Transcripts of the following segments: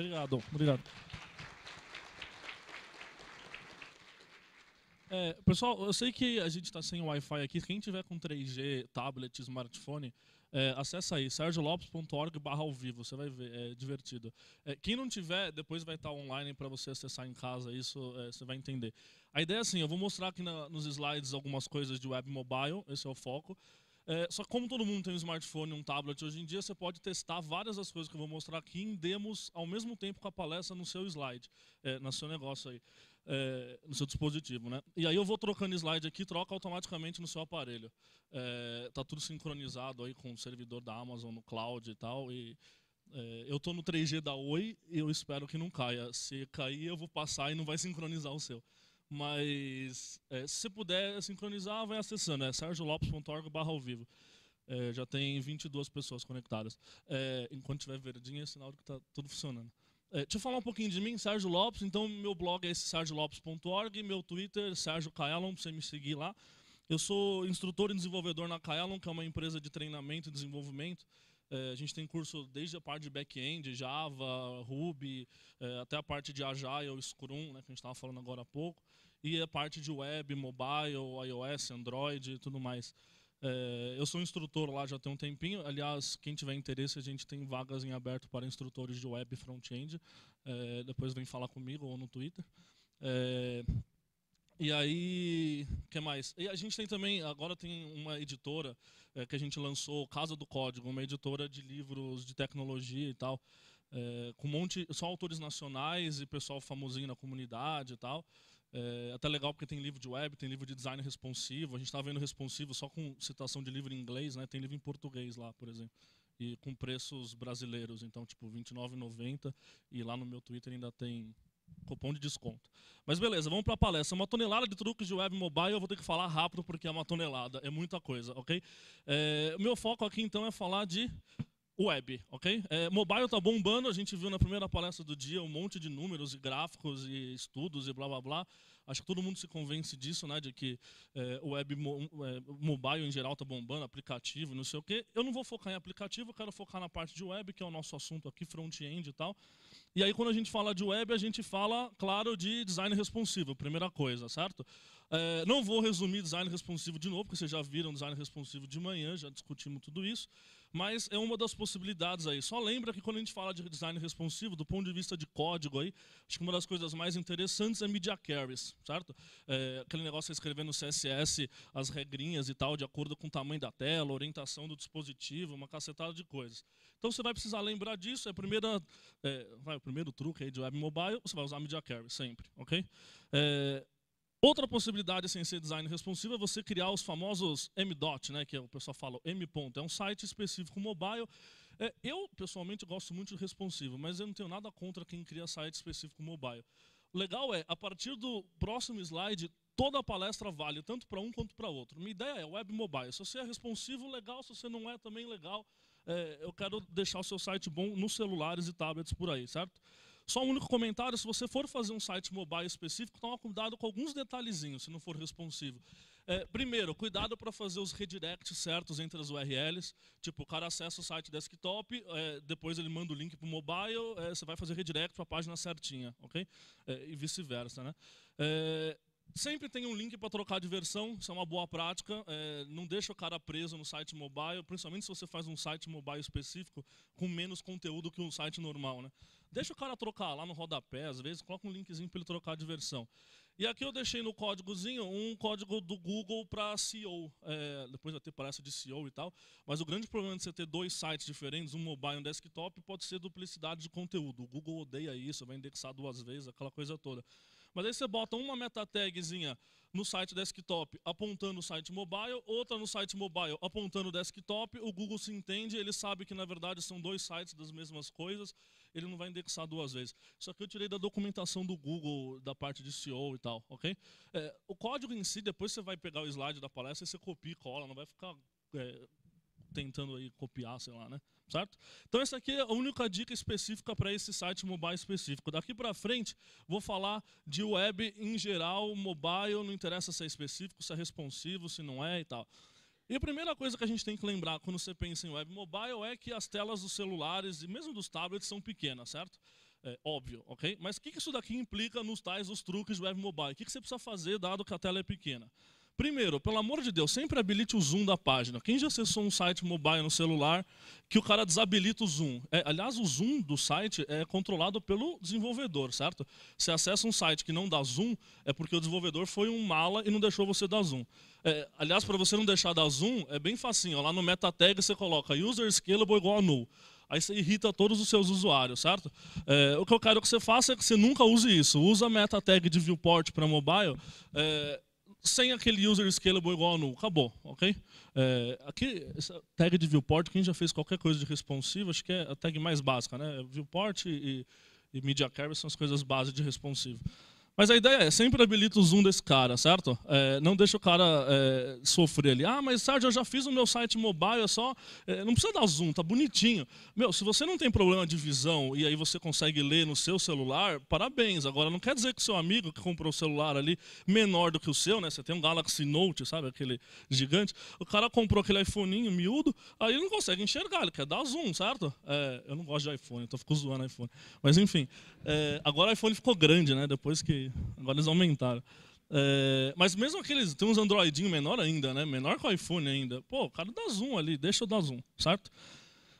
Obrigado, obrigado. É, pessoal, eu sei que a gente está sem Wi-Fi aqui. Quem tiver com 3G, tablet, smartphone, é, acessa aí, sergiolopes.org barra ao vivo, você vai ver, é divertido. É, quem não tiver, depois vai estar tá online para você acessar em casa, isso é, você vai entender. A ideia é assim, eu vou mostrar aqui na, nos slides algumas coisas de web mobile, esse é o foco. É, só que como todo mundo tem um smartphone, um tablet hoje em dia, você pode testar várias das coisas que eu vou mostrar aqui em demos ao mesmo tempo com a palestra no seu slide, é, no seu negócio aí, é, no seu dispositivo. Né? E aí eu vou trocando slide aqui, troca automaticamente no seu aparelho. Está é, tá tudo sincronizado aí com o servidor da Amazon no cloud e tal. E, é, eu estou no 3G da Oi e eu espero que não caia. Se cair, eu vou passar e não vai sincronizar o seu. Mas é, se você puder sincronizar, vai acessando. É sergiolopes.org barra ao vivo. É, já tem 22 pessoas conectadas. É, enquanto tiver verdinha, é sinal de que está tudo funcionando. É, deixa eu falar um pouquinho de mim, Sérgio Lopes. Então, meu blog é esse sergiolopes.org, meu Twitter, Sérgio Kaelon, para você me seguir lá. Eu sou instrutor e desenvolvedor na Kaelon, que é uma empresa de treinamento e desenvolvimento. Eh, a gente tem curso desde a parte de back-end, Java, Ruby, eh, até a parte de Agile, Scrum, né, que a gente estava falando agora há pouco, e a parte de web, mobile, iOS, Android e tudo mais. É, eu sou instrutor lá já tem um tempinho. Aliás, quem tiver interesse, a gente tem vagas em aberto para instrutores de web front-end. É, depois vem falar comigo ou no Twitter. É, e aí, o que mais? E a gente tem também, agora tem uma editora é, que a gente lançou, Casa do Código, uma editora de livros de tecnologia e tal, é, com um monte, só autores nacionais e pessoal famosinho na comunidade e tal. É, até legal porque tem livro de web, tem livro de design responsivo, a gente está vendo responsivo só com citação de livro em inglês, né? tem livro em português lá, por exemplo. E com preços brasileiros, então tipo R$29,90 e lá no meu Twitter ainda tem Cupom de desconto. Mas beleza, vamos para a palestra. Uma tonelada de truques de web mobile, eu vou ter que falar rápido porque é uma tonelada, é muita coisa, ok? É, meu foco aqui então é falar de web, ok? É, mobile está bombando, a gente viu na primeira palestra do dia um monte de números e gráficos e estudos e blá blá blá. Acho que todo mundo se convence disso, né? De que é, web mo é, mobile em geral está bombando, aplicativo, não sei o quê. Eu não vou focar em aplicativo, eu quero focar na parte de web, que é o nosso assunto aqui, front-end e tal. E aí, quando a gente fala de web, a gente fala, claro, de design responsivo, primeira coisa, certo? É, não vou resumir design responsivo de novo, porque vocês já viram design responsivo de manhã, já discutimos tudo isso, mas é uma das possibilidades aí. Só lembra que quando a gente fala de design responsivo, do ponto de vista de código aí, acho que uma das coisas mais interessantes é media carries, certo? É, aquele negócio de escrever no CSS as regrinhas e tal, de acordo com o tamanho da tela, orientação do dispositivo, uma cacetada de coisas. Então você vai precisar lembrar disso, é a primeira... É, vai, o primeiro truque aí de web mobile, você vai usar media carry sempre, ok? É, outra possibilidade sem assim, ser design responsivo é você criar os famosos MDOT, né, que é o pessoal fala M ponto, é um site específico mobile. É, eu, pessoalmente, gosto muito de responsivo, mas eu não tenho nada contra quem cria site específico mobile. O legal é, a partir do próximo slide, toda a palestra vale, tanto para um quanto para outro. Minha ideia é web mobile. Se você é responsivo, legal. Se você não é, também legal é, eu quero deixar o seu site bom nos celulares e tablets por aí, certo? Só um único comentário, se você for fazer um site mobile específico, toma cuidado com alguns detalhezinhos, se não for responsivo. É, primeiro, cuidado para fazer os redirects certos entre as URLs. Tipo, o cara acessa o site desktop, é, depois ele manda o link para o mobile, é, você vai fazer redirect para a página certinha, ok? É, e vice-versa, né? É, Sempre tem um link para trocar de versão, isso é uma boa prática. É, não deixa o cara preso no site mobile, principalmente se você faz um site mobile específico com menos conteúdo que um site normal. Né? Deixa o cara trocar lá no rodapé, às vezes coloca um linkzinho para ele trocar de versão. E aqui eu deixei no códigozinho um código do Google para SEO. É, depois ter palestra de SEO e tal. Mas o grande problema de você ter dois sites diferentes, um mobile e um desktop, pode ser duplicidade de conteúdo. O Google odeia isso, vai indexar duas vezes, aquela coisa toda. Mas aí você bota uma meta tagzinha no site desktop apontando o site mobile, outra no site mobile apontando o desktop, o Google se entende, ele sabe que na verdade são dois sites das mesmas coisas, ele não vai indexar duas vezes. Isso aqui eu tirei da documentação do Google, da parte de SEO e tal, ok? É, o código em si, depois você vai pegar o slide da palestra e você copia e cola, não vai ficar é, tentando aí copiar, sei lá, né? Certo? Então essa aqui é a única dica específica para esse site mobile específico. Daqui para frente vou falar de web em geral, mobile, não interessa se é específico, se é responsivo, se não é e tal. E a primeira coisa que a gente tem que lembrar quando você pensa em web mobile é que as telas dos celulares e mesmo dos tablets são pequenas, certo? É, óbvio, ok? Mas o que isso daqui implica nos tais os truques de web mobile? O que você precisa fazer dado que a tela é pequena? Primeiro, pelo amor de Deus, sempre habilite o zoom da página. Quem já acessou um site mobile no celular que o cara desabilita o zoom? É, aliás, o zoom do site é controlado pelo desenvolvedor, certo? Se acessa um site que não dá zoom, é porque o desenvolvedor foi um mala e não deixou você dar zoom. É, aliás, para você não deixar dar zoom, é bem facinho. Ó, lá no meta tag você coloca user scalable igual a null aí você irrita todos os seus usuários, certo? É, o que eu quero que você faça é que você nunca use isso. Usa a meta tag de viewport para mobile. É, sem aquele user scalable igual a null. Acabou, ok? É, aqui, essa tag de viewport, quem já fez qualquer coisa de responsivo, acho que é a tag mais básica, né? Viewport e, e media carrier são as coisas básicas de responsivo. Mas a ideia é, sempre habilita o zoom desse cara, certo? É, não deixa o cara é, sofrer ali. Ah, mas Sérgio, eu já fiz o meu site mobile, é só... É, não precisa dar zoom, tá bonitinho. Meu, se você não tem problema de visão e aí você consegue ler no seu celular, parabéns. Agora, não quer dizer que o seu amigo que comprou o celular ali, menor do que o seu, né? Você tem um Galaxy Note, sabe? Aquele gigante. O cara comprou aquele iPhoneinho miúdo, aí ele não consegue enxergar, ele quer dar zoom, certo? É, eu não gosto de iPhone, então fico zoando iPhone. Mas enfim, é, agora o iPhone ficou grande, né? Depois que agora eles aumentaram. É, mas mesmo aqueles, tem uns Androidinhos menor ainda, né? Menor que o iPhone ainda. Pô, o cara dá zoom ali, deixa eu dar zoom, certo?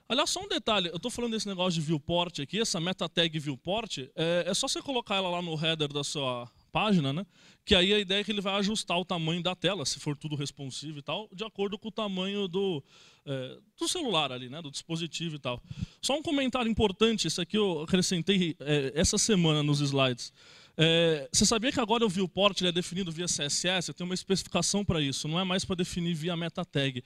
Aliás, só um detalhe, eu estou falando desse negócio de viewport aqui, essa meta tag viewport, é, é, só você colocar ela lá no header da sua página, né? Que aí a ideia é que ele vai ajustar o tamanho da tela, se for tudo responsivo e tal, de acordo com o tamanho do, é, do celular ali, né? Do dispositivo e tal. Só um comentário importante, isso aqui eu acrescentei é, essa semana nos slides. É, você sabia que agora o viewport é definido via CSS? Eu tenho uma especificação para isso, não é mais para definir via meta tag.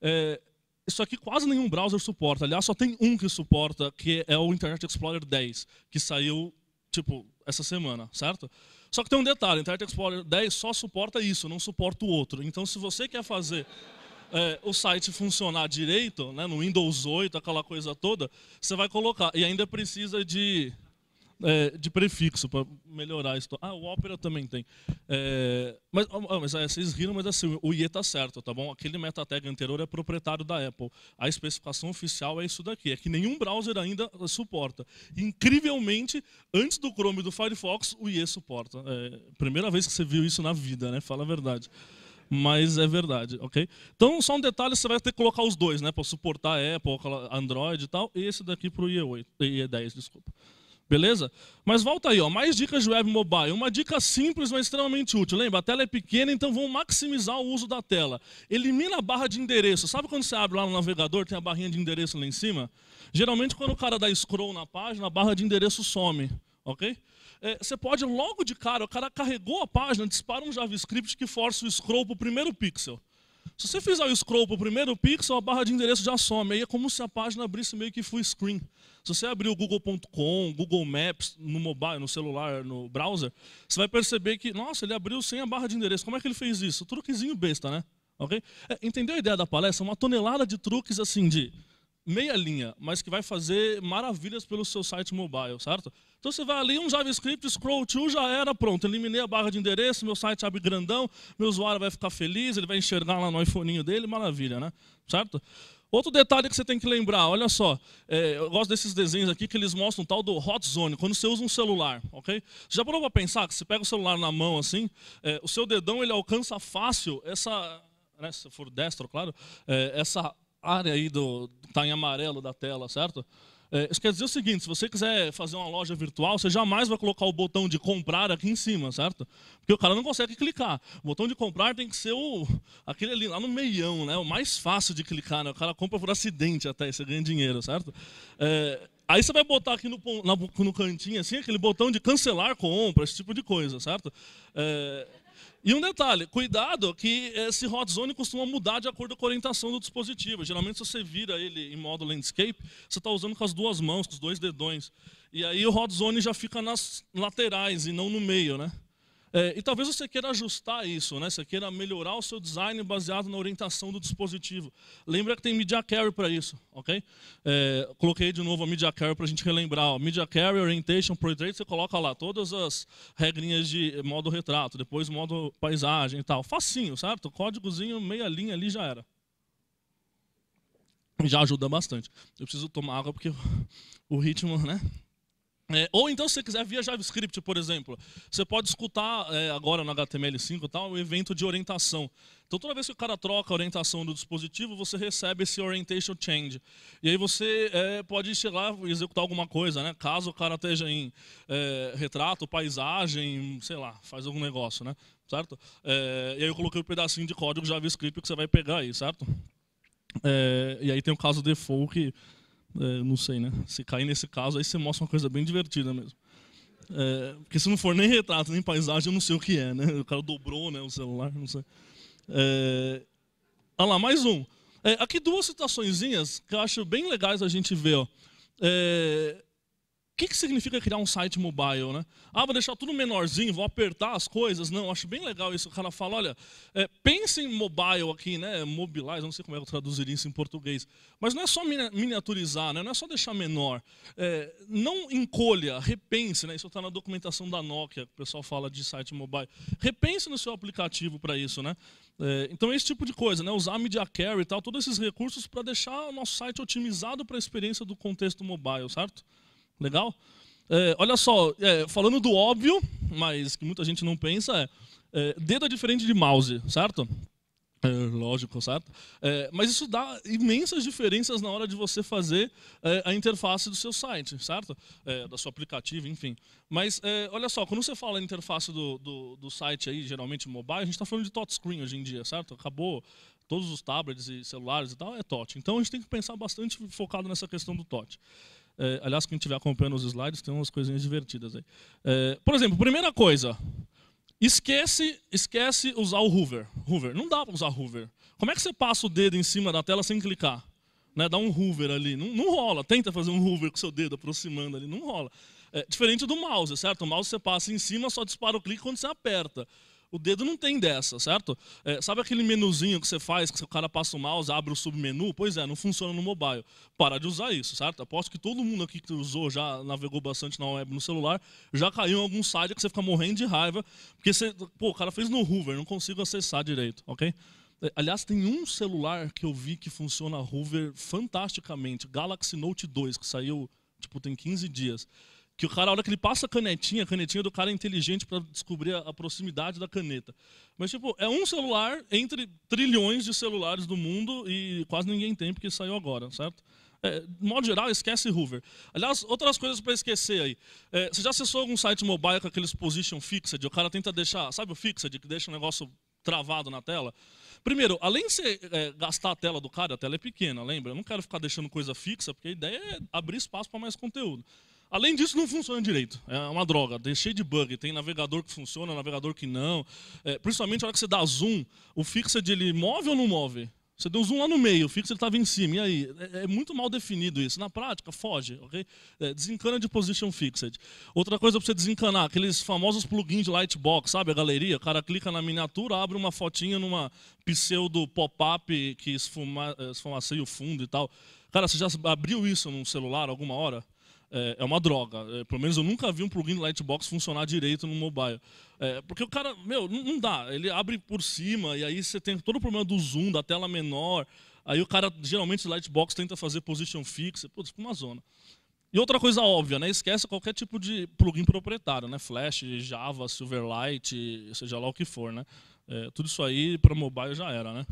É, isso aqui quase nenhum browser suporta. Aliás, só tem um que suporta, que é o Internet Explorer 10, que saiu, tipo, essa semana, certo? Só que tem um detalhe, Internet Explorer 10 só suporta isso, não suporta o outro. Então, se você quer fazer é, o site funcionar direito, né, no Windows 8, aquela coisa toda, você vai colocar. E ainda precisa de é, de prefixo para melhorar a história. Ah, o Opera também tem. É, mas, ah, mas é, vocês riram, mas assim, o IE tá certo, tá bom? Aquele meta tag anterior é proprietário da Apple. A especificação oficial é isso daqui, é que nenhum browser ainda suporta. Incrivelmente, antes do Chrome e do Firefox, o IE suporta. É, primeira vez que você viu isso na vida, né? Fala a verdade mas é verdade, ok? Então, só um detalhe, você vai ter que colocar os dois, né? Para suportar Apple, Android e tal, e esse daqui para o IE8, IE10, desculpa. Beleza? Mas volta aí, ó, mais dicas de web mobile. Uma dica simples, mas extremamente útil. Lembra, a tela é pequena, então vamos maximizar o uso da tela. Elimina a barra de endereço. Sabe quando você abre lá no navegador, tem a barrinha de endereço lá em cima? Geralmente, quando o cara dá scroll na página, a barra de endereço some, ok? É, você pode, logo de cara, o cara carregou a página, dispara um JavaScript que força o scroll para o primeiro pixel. Se você fizer o scroll para o primeiro pixel, a barra de endereço já some. Aí é como se a página abrisse meio que full screen. Se você abrir o google.com, Google Maps no mobile, no celular, no browser, você vai perceber que, nossa, ele abriu sem a barra de endereço. Como é que ele fez isso? Truquezinho besta, né? Okay? É, entendeu a ideia da palestra? Uma tonelada de truques assim de meia linha, mas que vai fazer maravilhas pelo seu site mobile, certo? Então você vai ali, um JavaScript, scroll to, já era, pronto. Eliminei a barra de endereço, meu site abre grandão, meu usuário vai ficar feliz, ele vai enxergar lá no iPhone dele, maravilha, né? Certo? Outro detalhe que você tem que lembrar, olha só, é, eu gosto desses desenhos aqui que eles mostram o tal do hot zone, quando você usa um celular, ok? já parou para pensar que você pega o celular na mão assim, é, o seu dedão ele alcança fácil essa, né, se for destro, claro, é, essa área aí do tá em amarelo da tela, certo? É, isso quer dizer o seguinte: se você quiser fazer uma loja virtual, você jamais vai colocar o botão de comprar aqui em cima, certo? Porque o cara não consegue clicar. O botão de comprar tem que ser o, aquele ali lá no meião, né? o mais fácil de clicar. Né? O cara compra por acidente até, e você ganha dinheiro, certo? É, Aí você vai botar aqui no, na, no cantinho assim, aquele botão de cancelar compra, esse tipo de coisa, certo? É, e um detalhe, cuidado que esse hot zone costuma mudar de acordo com a orientação do dispositivo. Geralmente, se você vira ele em modo landscape, você está usando com as duas mãos, com os dois dedões. E aí o hot zone já fica nas laterais e não no meio, né? É, e talvez você queira ajustar isso, né? Você queira melhorar o seu design baseado na orientação do dispositivo. Lembra que tem Media Carry para isso, ok? É, coloquei de novo a Media Carry para a gente relembrar. Ó. Media Carry, Orientation, Portrait, você coloca lá todas as regrinhas de modo retrato, depois modo paisagem e tal. Facinho, certo? Códigozinho, meia linha ali já era. Já ajuda bastante. Eu preciso tomar água porque o ritmo, né? É, ou então, se você quiser via JavaScript, por exemplo, você pode escutar é, agora no HTML5 tal, o evento de orientação. Então, toda vez que o cara troca a orientação do dispositivo, você recebe esse orientation change. E aí você é, pode chegar e executar alguma coisa, né? Caso o cara esteja em é, retrato, paisagem, sei lá, faz algum negócio, né? Certo? É, e aí eu coloquei um pedacinho de código JavaScript que você vai pegar aí, certo? É, e aí tem o caso default que é, não sei, né? Se cair nesse caso, aí você mostra uma coisa bem divertida mesmo. É, porque se não for nem retrato, nem paisagem, eu não sei o que é, né? O cara dobrou né, o celular, não sei. É... Olha ah lá, mais um. É, aqui duas citaçõezinhas que eu acho bem legais a gente ver. Ó. É que, que significa criar um site mobile, né? Ah, vou deixar tudo menorzinho, vou apertar as coisas. Não, acho bem legal isso. O cara fala, olha, é, pense em mobile aqui, né? Mobilize, não sei como é que eu traduziria isso em português. Mas não é só miniaturizar, né? não é só deixar menor. É, não encolha, repense, né? Isso está na documentação da Nokia, que o pessoal fala de site mobile. Repense no seu aplicativo para isso, né? É, então, esse tipo de coisa, né? usar a Media Carry e tal, todos esses recursos para deixar o nosso site otimizado para a experiência do contexto mobile, certo? Legal? É, olha só, é, falando do óbvio, mas que muita gente não pensa, é, é, dedo é diferente de mouse, certo? É, lógico, certo? É, mas isso dá imensas diferenças na hora de você fazer é, a interface do seu site, certo? É, da sua aplicativo, enfim. Mas é, olha só, quando você fala interface do, do, do, site aí, geralmente mobile, a gente está falando de touchscreen hoje em dia, certo? Acabou todos os tablets e celulares e tal, é touch. Então a gente tem que pensar bastante focado nessa questão do touch. É, aliás, quem estiver acompanhando os slides, tem umas coisinhas divertidas aí. É, por exemplo, primeira coisa, esquece, esquece usar o hover. hover. Não dá para usar hover. Como é que você passa o dedo em cima da tela sem clicar? Né, dá um hover ali. Não, não rola. Tenta fazer um hover com seu dedo aproximando ali. Não rola. É, diferente do mouse, certo? O mouse você passa em cima, só dispara o clique quando você aperta. O dedo não tem dessa, certo? É, sabe aquele menuzinho que você faz, que o cara passa o mouse, abre o submenu? Pois é, não funciona no mobile. Para de usar isso, certo? Aposto que todo mundo aqui que usou, já navegou bastante na web no celular, já caiu em algum site que você fica morrendo de raiva, porque você, pô, o cara fez no Hoover, não consigo acessar direito, ok? É, aliás, tem um celular que eu vi que funciona Hoover fantasticamente, Galaxy Note 2, que saiu, tipo, tem 15 dias. Que o cara, a hora que ele passa a canetinha, a canetinha do cara é inteligente para descobrir a, a, proximidade da caneta. Mas, tipo, é um celular entre trilhões de celulares do mundo e quase ninguém tem, porque saiu agora, certo? É, de modo geral, esquece Hoover. Aliás, outras coisas para esquecer aí. É, você já acessou algum site mobile com aqueles position fixed? O cara tenta deixar, sabe o fixed, que deixa o negócio travado na tela? Primeiro, além de você é, gastar a tela do cara, a tela é pequena, lembra? Eu não quero ficar deixando coisa fixa, porque a ideia é abrir espaço para mais conteúdo. Além disso, não funciona direito. É uma droga, tem cheio de bug. Tem navegador que funciona, navegador que não. É, principalmente na hora que você dá zoom, o fixed ele move ou não move? Você deu zoom lá no meio, o fixed estava em cima. E aí? É, é, muito mal definido isso. Na prática, foge. ok? É, desencana de position fixed. Outra coisa para você desencanar, aqueles famosos plugins de Lightbox, sabe? A galeria, o cara clica na miniatura, abre uma fotinha numa pseudo pop-up que esfuma, esfumaceia o fundo e tal. Cara, você já abriu isso num celular alguma hora? é, é uma droga. É, pelo menos eu nunca vi um plugin Lightbox funcionar direito no mobile. É, porque o cara, meu, não, não dá. Ele abre por cima e aí você tem todo o problema do zoom, da tela menor. Aí o cara, geralmente, Lightbox tenta fazer position fixa. Putz, fica uma zona. E outra coisa óbvia, né? Esquece qualquer tipo de plugin proprietário, né? Flash, Java, Silverlight, seja lá o que for, né? É, tudo isso aí para mobile já era, né?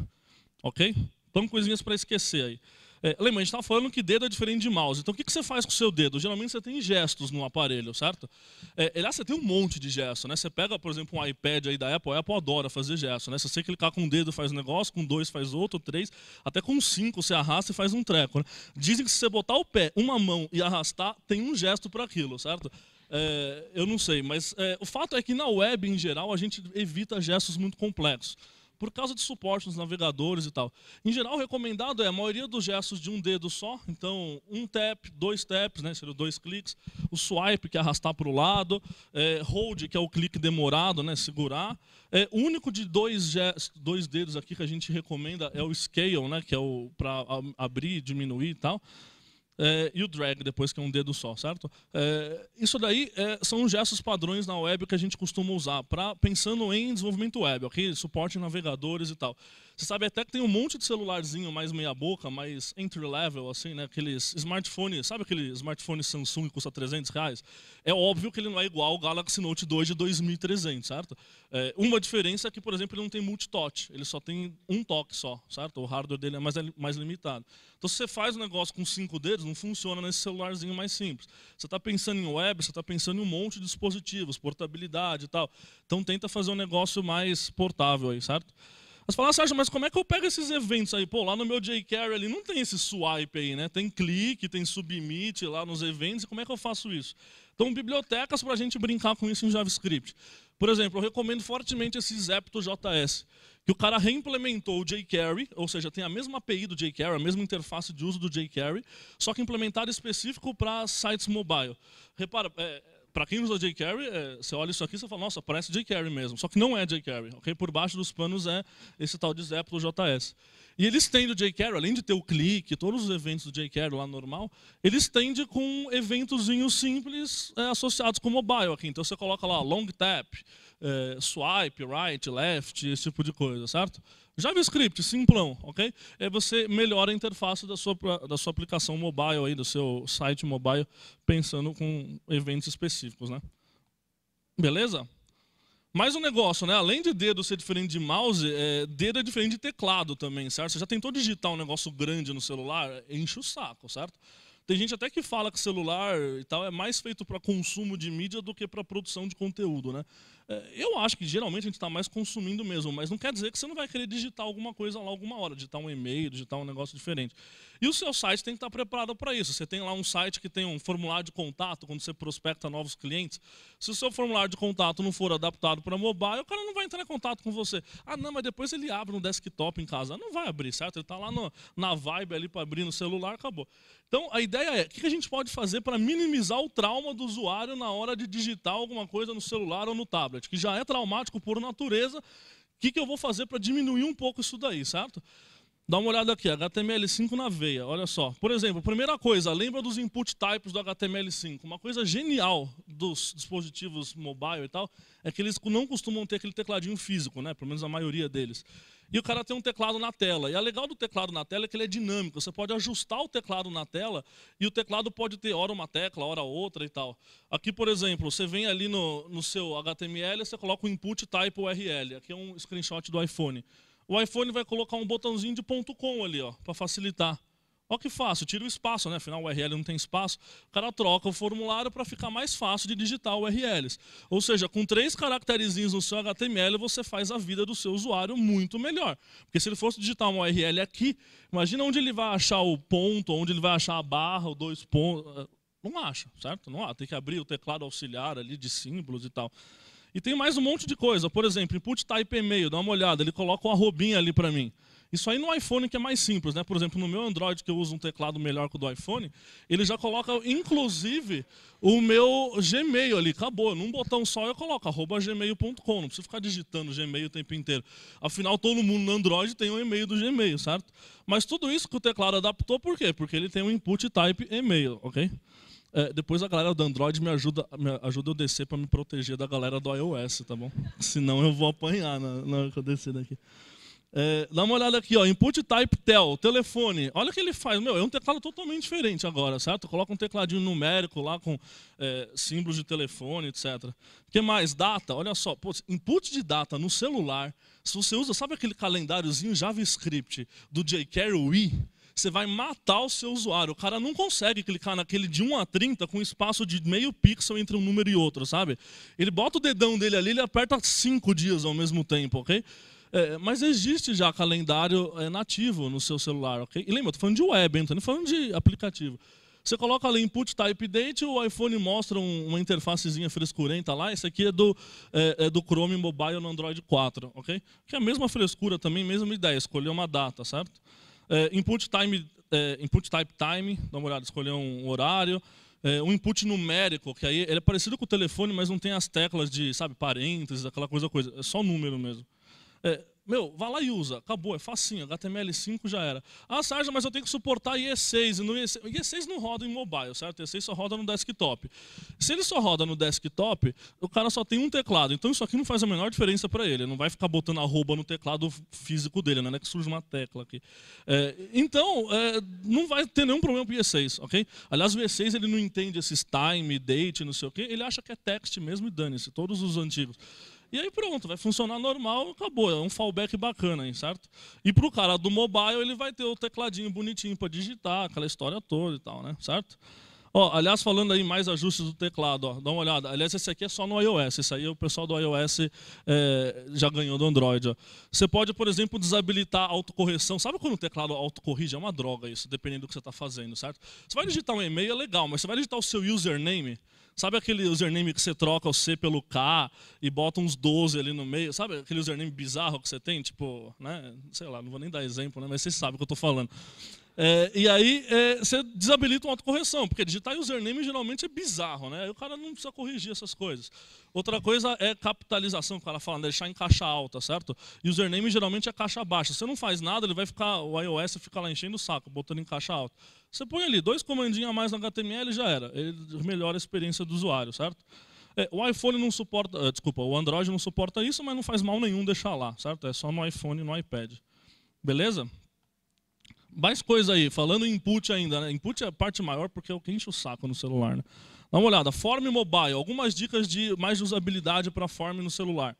Ok? Então, coisinhas para esquecer aí. É, lembra, a gente estava falando que dedo é diferente de mouse. Então, o que, que você faz com o seu dedo? Geralmente você tem gestos no aparelho, certo? É, aliás, ah, você tem um monte de gesto, né? Você pega, por exemplo, um iPad aí da Apple. A Apple adora fazer gesto, né? Se você clicar com um dedo faz um negócio, com dois faz outro, três, até com cinco você arrasta e faz um treco, né? Dizem que se você botar o pé, uma mão e arrastar, tem um gesto para aquilo, certo? É, eu não sei, mas é, o fato é que na web, em geral, a gente evita gestos muito complexos por causa de suporte nos navegadores e tal. Em geral, o recomendado é a maioria dos gestos de um dedo só, então um tap, dois taps, né, seria dois cliques, o swipe, que é arrastar para o lado, é, hold, que é o clique demorado, né, segurar. É, o único de dois, gestos, dois dedos aqui que a gente recomenda é o scale, né, que é para abrir, diminuir e tal é, e o drag depois, que é um dedo só, certo? É, isso daí é, são gestos padrões na web que a gente costuma usar, pra, pensando em desenvolvimento web, ok? Suporte em navegadores e tal. Você sabe até que tem um monte de celularzinho mais meia boca, mais entry level, assim, né? Aqueles smartphones, sabe aquele smartphone Samsung que custa 300 reais? É óbvio que ele não é igual ao Galaxy Note 2 de 2.300, certo? É, uma diferença é que, por exemplo, ele não tem multitouch, ele só tem um toque só, certo? O hardware dele é mais, mais limitado. Então, se você faz um negócio com cinco dedos, não funciona nesse celularzinho mais simples. Você está pensando em web, você está pensando em um monte de dispositivos, portabilidade e tal. Então, tenta fazer um negócio mais portável aí, certo? Mas falar, Sérgio, mas como é que eu pego esses eventos aí? Pô, lá no meu jQuery ali não tem esse swipe aí, né? Tem clique, tem submit lá nos eventos, e como é que eu faço isso? Então, bibliotecas para a gente brincar com isso em JavaScript. Por exemplo, eu recomendo fortemente esse Zepto.js, que o cara reimplementou o jQuery, ou seja, tem a mesma API do jQuery, a mesma interface de uso do jQuery, só que implementado específico para sites mobile. Repara, é, para quem usa J. Carey, é, você olha isso aqui e você fala, nossa, parece J. Carey mesmo. Só que não é J. Carey. Okay? Por baixo dos panos é esse tal de Zepto JS. E eles têm do J. Carroll, além de ter o clique, todos os eventos do J. Carroll lá normal, eles tendem com eventozinhos simples é, associados com mobile aqui. Então você coloca lá long tap, é, swipe, right, left, esse tipo de coisa, certo? JavaScript, simplão, ok? É você melhora a interface da sua, da sua aplicação mobile, aí, do seu site mobile, pensando com eventos específicos, né? Beleza? Mais um negócio, né? Além de dedo ser diferente de mouse, é, dedo é diferente de teclado também, certo? Você já tentou digitar um negócio grande no celular? Enche o saco, certo? Tem gente até que fala que celular e tal é mais feito para consumo de mídia do que para produção de conteúdo, né? É, eu acho que geralmente a gente está mais consumindo mesmo, mas não quer dizer que você não vai querer digitar alguma coisa lá alguma hora, digitar um e-mail, digitar um negócio diferente. E o seu site tem que estar tá preparado para isso. Você tem lá um site que tem um formulário de contato, quando você prospecta novos clientes. Se o seu formulário de contato não for adaptado para mobile, o cara não vai entrar em contato com você. Ah, não, mas depois ele abre um desktop em casa. Não vai abrir, certo? Ele está lá no, na vibe ali para abrir no celular, acabou. Então, a ideia é, o que a gente pode fazer para minimizar o trauma do usuário na hora de digitar alguma coisa no celular ou no tablet? que já é traumático por natureza, o que, que eu vou fazer para diminuir um pouco isso daí, certo? Dá uma olhada aqui, HTML5 na veia, olha só. Por exemplo, primeira coisa, lembra dos input types do HTML5. Uma coisa genial dos dispositivos mobile e tal, é que eles não costumam ter aquele tecladinho físico, né? pelo menos a maioria deles. E o cara tem um teclado na tela. E a legal do teclado na tela é que ele é dinâmico. Você pode ajustar o teclado na tela e o teclado pode ter hora uma tecla, hora outra e tal. Aqui, por exemplo, você vem ali no, no seu HTML, você coloca o input type URL. Aqui é um screenshot do iPhone o iPhone vai colocar um botãozinho de ponto .com ali, ó, para facilitar. Ó que fácil, tira o espaço, né? Afinal, o URL não tem espaço. O cara troca o formulário para ficar mais fácil de digitar URLs. Ou seja, com três caracterizinhos no seu HTML, você faz a vida do seu usuário muito melhor. Porque se ele fosse digitar uma URL aqui, imagina onde ele vai achar o ponto, onde ele vai achar a barra, o dois pontos. Eh, não acha, certo? Não há. Ah, tem que abrir o teclado auxiliar ali de símbolos e tal. E tem mais um monte de coisa. Por exemplo, input type e-mail, dá uma olhada, ele coloca uma robinha ali para mim. Isso aí no iPhone que é mais simples, né? Por exemplo, no meu Android que eu uso um teclado melhor que o do iPhone, ele já coloca inclusive o meu Gmail ali. Acabou, num botão só eu coloco @gmail.com, não precisa ficar digitando Gmail o tempo inteiro. Afinal, todo mundo no Android tem um e-mail do Gmail, certo? Mas tudo isso que o teclado adaptou por quê? Porque ele tem um input type e-mail, OK? É, depois a galera do Android me ajuda, me ajuda eu descer para me proteger da galera do iOS, tá bom? Senão eu vou apanhar na, na hora que eu descer daqui. É, dá uma olhada aqui, ó, input type tel, telefone. Olha o que ele faz. Meu, é um teclado totalmente diferente agora, certo? Coloca um tecladinho numérico lá com é, símbolos de telefone, etc. O que mais? Data, olha só. Pô, input de data no celular. Se você usa, sabe aquele calendáriozinho JavaScript do jQuery? você vai matar o seu usuário. O cara não consegue clicar naquele de 1 a 30 com espaço de meio pixel entre um número e outro, sabe? Ele bota o dedão dele ali, ele aperta cinco dias ao mesmo tempo, ok? É, mas existe já calendário é, nativo no seu celular, ok? E lembra, eu tô falando de web, hein? Tô falando de aplicativo. Você coloca ali input type date, o iPhone mostra um, uma interfacezinha frescurenta lá. Esse aqui é do, é, é, do Chrome Mobile no Android 4, ok? Que é a mesma frescura também, mesma ideia, escolher uma data, certo? É, input time, é, input type time, dá uma olhada, escolher um horário. É, um input numérico, que aí ele é parecido com o telefone, mas não tem as teclas de, sabe, parênteses, aquela coisa, coisa. É só número mesmo. É, meu, vá lá e usa. Acabou, é facinho. HTML5 já era. Ah, Sérgio, mas eu tenho que suportar IE6. E no IE6, não roda em mobile, certo? IE6 só roda no desktop. Se ele só roda no desktop, o cara só tem um teclado. Então isso aqui não faz a menor diferença para ele. Não vai ficar botando arroba no teclado físico dele, né? É que surge uma tecla aqui. É, então, é, não vai ter nenhum problema para o IE6, ok? Aliás, o IE6 ele não entende esses time, date, não sei o quê. Ele acha que é text mesmo e dane-se. Todos os antigos. E aí pronto, vai funcionar normal, acabou. É um fallback bacana, hein, certo? E para o cara do mobile, ele vai ter o tecladinho bonitinho para digitar, aquela história toda e tal, né? Certo? Ó, aliás, falando aí mais ajustes do teclado, ó, dá uma olhada. Aliás, esse aqui é só no iOS, isso aí o pessoal do iOS é, já ganhou do Android. Ó. Você pode, por exemplo, desabilitar a autocorreção. Sabe quando o teclado autocorrige? É uma droga isso, dependendo do que você está fazendo, certo? Você vai digitar um e-mail, é legal, mas você vai digitar o seu username, Sabe aquele username que você troca o C pelo K e bota uns 12 ali no meio? Sabe aquele username bizarro que você tem? Tipo, né? Sei lá, não vou nem dar exemplo, né? mas vocês sabem o que eu estou falando. É, e aí é, você desabilita uma autocorreção, porque digitar username geralmente é bizarro, né? Aí o cara não precisa corrigir essas coisas. Outra coisa é capitalização, o cara fala, né? deixar em caixa alta, certo? E Username geralmente é caixa baixa. Você não faz nada, ele vai ficar, o iOS fica lá enchendo o saco, botando em caixa alta. Você põe ali dois comandinhos a mais no HTML já era. Ele melhora a experiência do usuário, certo? É, o iPhone não suporta, eh, desculpa, o Android não suporta isso, mas não faz mal nenhum deixar lá, certo? É só no iPhone e no iPad. Beleza? Mais coisa aí, falando em input ainda, né? Input é a parte maior porque é o que enche o saco no celular, né? Dá uma olhada, form mobile, algumas dicas de mais usabilidade para form no celular.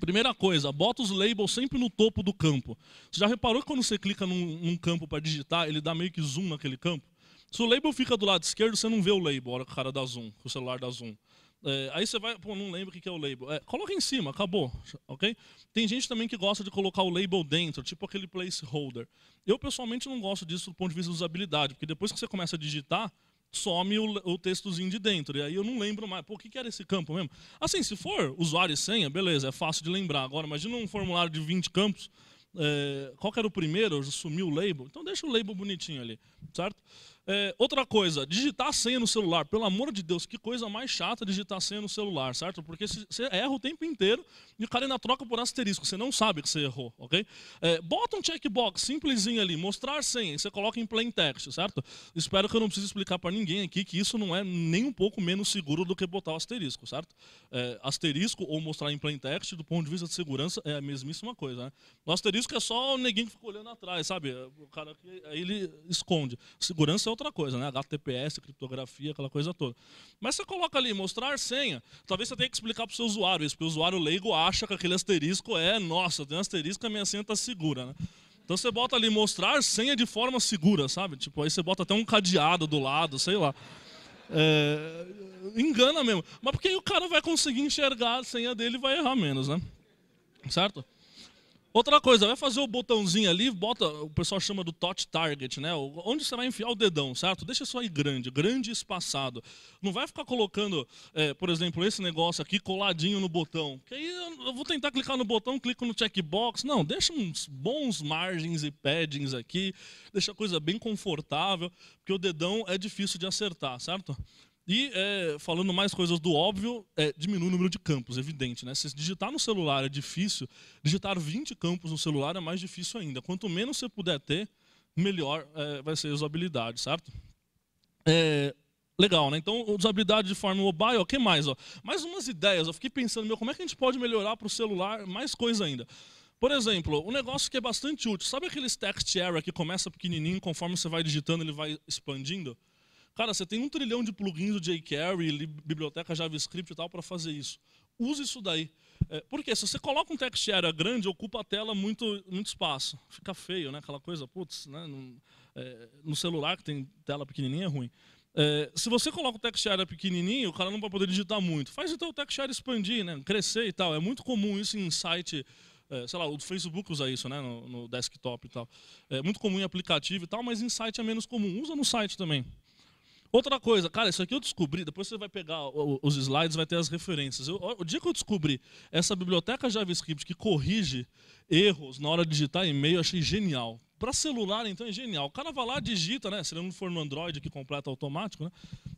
Primeira coisa, bota os labels sempre no topo do campo. Você já reparou que quando você clica num, num campo para digitar, ele dá meio que zoom naquele campo? Se o label fica do lado esquerdo, você não vê o label, a hora que o cara dá zoom, o celular dá zoom. É, aí você vai, pô, não lembro o que é o label. É, coloca em cima, acabou, ok? Tem gente também que gosta de colocar o label dentro, tipo aquele placeholder. Eu, pessoalmente, não gosto disso do ponto de vista de usabilidade, porque depois que você começa a digitar, some o, o textozinho de dentro. E aí eu não lembro mais. Pô, o que, era esse campo mesmo? Assim, se for usuário e senha, beleza, é fácil de lembrar. Agora, imagina um formulário de 20 campos é, qual que era o primeiro? Eu sumi o label. Então deixa o label bonitinho ali, certo? É, outra coisa, digitar a senha no celular. Pelo amor de Deus, que coisa mais chata digitar a senha no celular, certo? Porque você erra o tempo inteiro e o cara ainda troca por asterisco. Você não sabe que você errou, ok? É, bota um checkbox simplesinho ali, mostrar senha, e você coloca em plain text, certo? Espero que eu não precise explicar para ninguém aqui que isso não é nem um pouco menos seguro do que botar o asterisco, certo? É, asterisco ou mostrar em plain text, do ponto de vista de segurança, é a mesmíssima coisa, né? O asterisco risco é só o neguinho que fica olhando atrás, sabe? O cara que aí ele esconde. Segurança é outra coisa, né? HTTPS, criptografia, aquela coisa toda. Mas você coloca ali, mostrar senha, talvez você tenha que explicar para o seu usuário isso, porque o usuário leigo acha que aquele asterisco é, nossa, tem um asterisco, a minha senha está segura, né? Então você bota ali mostrar senha de forma segura, sabe? Tipo, aí você bota até um cadeado do lado, sei lá. É, engana mesmo. Mas porque aí o cara vai conseguir enxergar a senha dele e vai errar menos, né? Certo? Outra coisa, vai fazer o botãozinho ali, bota, o pessoal chama do tot target, né? Onde você vai enfiar o dedão, certo? Deixa isso aí grande, grande espaçado. Não vai ficar colocando, é, por exemplo, esse negócio aqui coladinho no botão. Que aí eu vou tentar clicar no botão, clico no checkbox. Não, deixa uns bons margens e paddings aqui, deixa a coisa bem confortável, porque o dedão é difícil de acertar, certo? E é, falando mais coisas do óbvio, é, diminui o número de campos, evidente. Né? Se digitar no celular é difícil, digitar 20 campos no celular é mais difícil ainda. Quanto menos você puder ter, melhor é, vai ser a usabilidade, certo? É, legal, né? Então, usabilidade de forma mobile, o que mais? Ó? Mais umas ideias, eu fiquei pensando, meu, como é que a gente pode melhorar para o celular mais coisa ainda? Por exemplo, um negócio que é bastante útil, sabe aqueles text error que começa pequenininho, conforme você vai digitando ele vai expandindo? Cara, você tem um trilhão de plugins do jQuery, biblioteca JavaScript e tal para fazer isso. Use isso daí. É, porque se você coloca um text area grande, ocupa a tela muito, muito espaço. Fica feio, né? Aquela coisa, putz, né? No, é, no celular que tem tela pequenininha é ruim. É, se você coloca o text area pequenininho, o cara não vai poder digitar muito. Faz então o text area expandir, né? crescer e tal. É muito comum isso em site, é, sei lá, o Facebook usa isso né? No, no, desktop e tal. É muito comum em aplicativo e tal, mas em site é menos comum. Usa no site também. Outra coisa, cara, isso aqui eu descobri, depois você vai pegar os slides, vai ter as referências. Eu, o dia que eu descobri essa biblioteca JavaScript que corrige erros na hora de digitar e-mail, achei genial. Para celular, então, é genial. O cara vai lá, digita, né? Se ele não for no Android, que completa automático, né?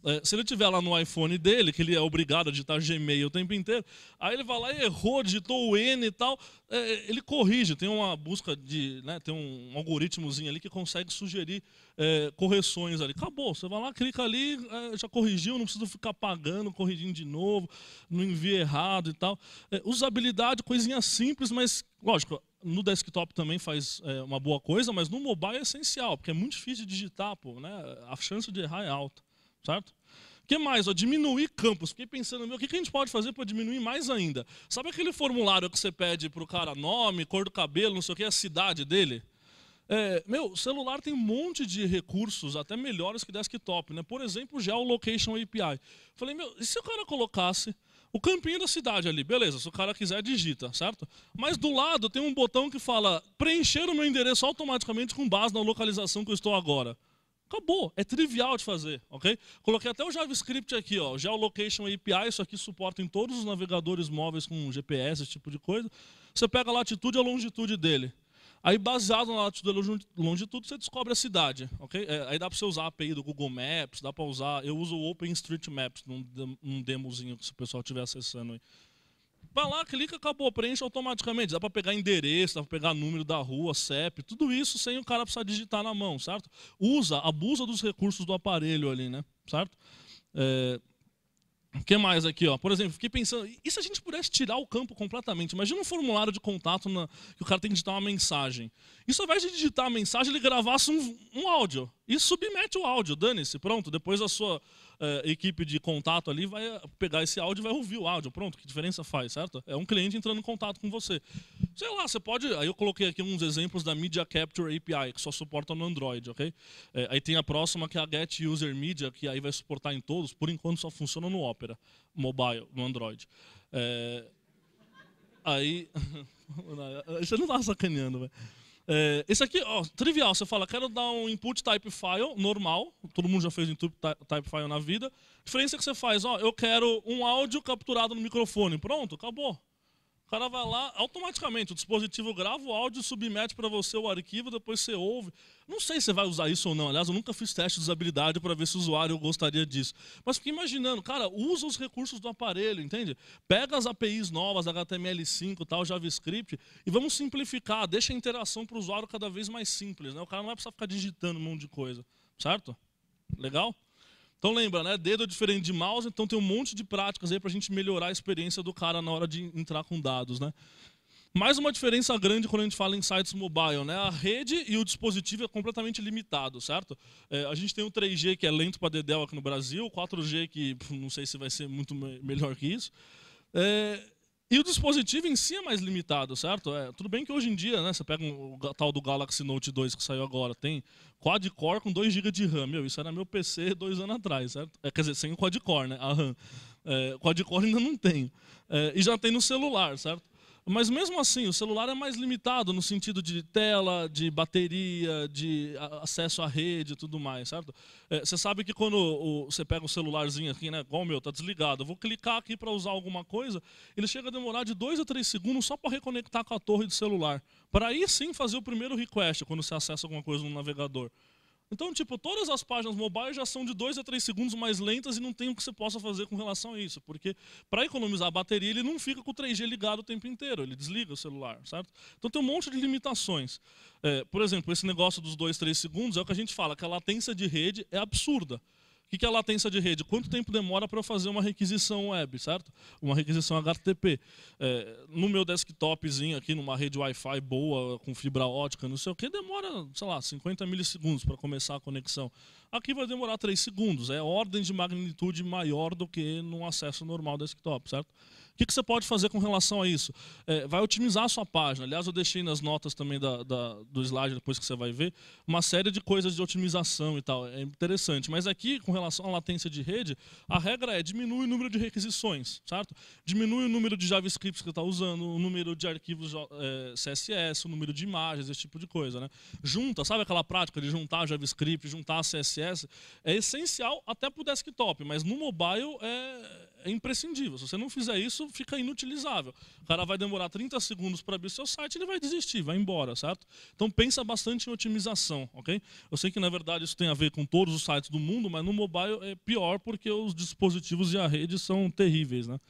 É, se ele tiver lá no iPhone dele, que ele é obrigado a digitar Gmail o tempo inteiro, aí ele vai lá e errou, digitou o N e tal. É, é, ele corrige, tem uma busca de. Né, tem um algoritmozinho ali que consegue sugerir é, correções ali. Acabou, você vai lá, clica ali, é, já corrigiu, não precisa ficar pagando, corrigindo de novo, não envia errado e tal. É, usabilidade, coisinha simples, mas, lógico, no desktop também faz é, uma boa coisa, mas no mobile é essencial, porque é muito difícil de digitar, pô, né, a chance de errar é alta, certo? O que mais? Ó, diminuir campos. Fiquei pensando, meu, o que, que a gente pode fazer para diminuir mais ainda? Sabe aquele formulário que você pede para o cara nome, cor do cabelo, não sei o que, a cidade dele? É, meu, celular tem um monte de recursos, até melhores que desktop, né? Por exemplo, Geolocation API. Falei, meu, e se o cara colocasse o campinho da cidade ali? Beleza, se o cara quiser, digita, certo? Mas do lado tem um botão que fala preencher o meu endereço automaticamente com base na localização que eu estou agora. Acabou, é trivial de fazer, ok? Coloquei até o JavaScript aqui, ó, Geolocation API, isso aqui suporta em todos os navegadores móveis com GPS, esse tipo de coisa. Você pega a latitude e a longitude dele. Aí, baseado na latitude e longitude, você descobre a cidade, ok? É, aí dá para você usar a API do Google Maps, dá para usar... Eu uso o OpenStreetMaps num, num demozinho que se o pessoal estiver acessando aí. Vai lá, clica, acabou, preenche automaticamente. Dá para pegar endereço, dá para pegar número da rua, CEP, tudo isso sem o cara precisar digitar na mão, certo? Usa, abusa dos recursos do aparelho ali, né? Certo? É... O que mais aqui? Ó? Por exemplo, fiquei pensando, e se a gente pudesse tirar o campo completamente? Imagina um formulário de contato na, que o cara tem que digitar uma mensagem. E se ao invés de digitar a mensagem, ele gravasse um, um áudio. E submete o áudio, dane-se, pronto. Depois a sua eh, equipe de contato ali vai eh, pegar esse áudio e vai ouvir o áudio, pronto. Que diferença faz, certo? É um cliente entrando em contato com você. Sei lá, você pode. Aí eu coloquei aqui uns exemplos da Media Capture API, que só suporta no Android, ok? Eh, aí tem a próxima que é a Get User Media, que aí vai suportar em todos, por enquanto só funciona no Opera Mobile, no Android. É, aí. Você não tá sacaneando, velho. É, esse aqui, ó, trivial. Você fala, quero dar um input type file normal. Todo mundo já fez input type file na vida. A diferença é que você faz, ó, eu quero um áudio capturado no microfone. Pronto, acabou. O cara vai lá, automaticamente, o dispositivo grava o áudio, submete para você o arquivo, depois você ouve. Não sei se você vai usar isso ou não. Aliás, eu nunca fiz teste de usabilidade para ver se o usuário gostaria disso. Mas fiquei imaginando, cara, usa os recursos do aparelho, entende? Pega as APIs novas, HTML5, tal, JavaScript, e vamos simplificar, deixa a interação para o usuário cada vez mais simples. Né? O cara não vai precisar ficar digitando um monte de coisa. Certo? Legal? Então lembra, né? Dedo é diferente de mouse, então tem um monte de práticas aí para a gente melhorar a experiência do cara na hora de entrar com dados, né? Mais uma diferença grande quando a gente fala em sites mobile, né? A rede e o dispositivo é completamente limitado, certo? É, a gente tem o 3G que é lento para dedéu aqui no Brasil, 4G que não sei se vai ser muito me melhor que isso. É, e o dispositivo em si é mais limitado, certo? É, tudo bem que hoje em dia, né? Você pega um, o tal do Galaxy Note 2 que saiu agora, tem quad-core com 2 GB de RAM. Meu, isso era meu PC dois anos atrás, certo? É, quer dizer, sem o quad-core, né? A RAM. É, quad-core ainda não tem É, e já tem no celular, certo? Mas mesmo assim, o celular é mais limitado no sentido de tela, de bateria, de acesso à rede e tudo mais, certo? É, você sabe que quando você pega um celularzinho aqui, né? Igual o meu, tá desligado. Eu vou clicar aqui para usar alguma coisa, ele chega a demorar de 2 a 3 segundos só para reconectar com a torre do celular. Para aí sim fazer o primeiro request quando você acessa alguma coisa no navegador. Então, tipo, todas as páginas mobile já são de 2 a 3 segundos mais lentas e não tem o que você possa fazer com relação a isso, porque para economizar a bateria, ele não fica com o 3G ligado o tempo inteiro, ele desliga o celular, certo? Então tem um monte de limitações. É, por exemplo, esse negócio dos 2, 3 segundos é o que a gente fala, que a latência de rede é absurda. O que é latência de rede? Quanto tempo demora para fazer uma requisição web, certo? Uma requisição HTTP. É, no meu desktopzinho aqui, numa rede Wi-Fi boa, com fibra ótica, não sei o que, demora, sei lá, 50 milissegundos para começar a conexão. Aqui vai demorar 3 segundos, é ordem de magnitude maior do que num acesso normal desktop, certo? O que, você pode fazer com relação a isso? É, vai otimizar a sua página. Aliás, eu deixei nas notas também da, da, do slide, depois que você vai ver, uma série de coisas de otimização e tal. É interessante. Mas aqui, com relação à latência de rede, a regra é diminui o número de requisições, certo? Diminui o número de JavaScripts que você está usando, o número de arquivos é, CSS, o número de imagens, esse tipo de coisa. Né? Junta, sabe aquela prática de juntar JavaScript, juntar CSS? É essencial até para o desktop, mas no mobile é, é imprescindível. Se você não fizer isso, fica inutilizável. O cara vai demorar 30 segundos para abrir seu site, ele vai desistir, vai embora, certo? Então pensa bastante em otimização, ok? Eu sei que na verdade isso tem a ver com todos os sites do mundo, mas no mobile é pior porque os dispositivos e a rede são terríveis, né?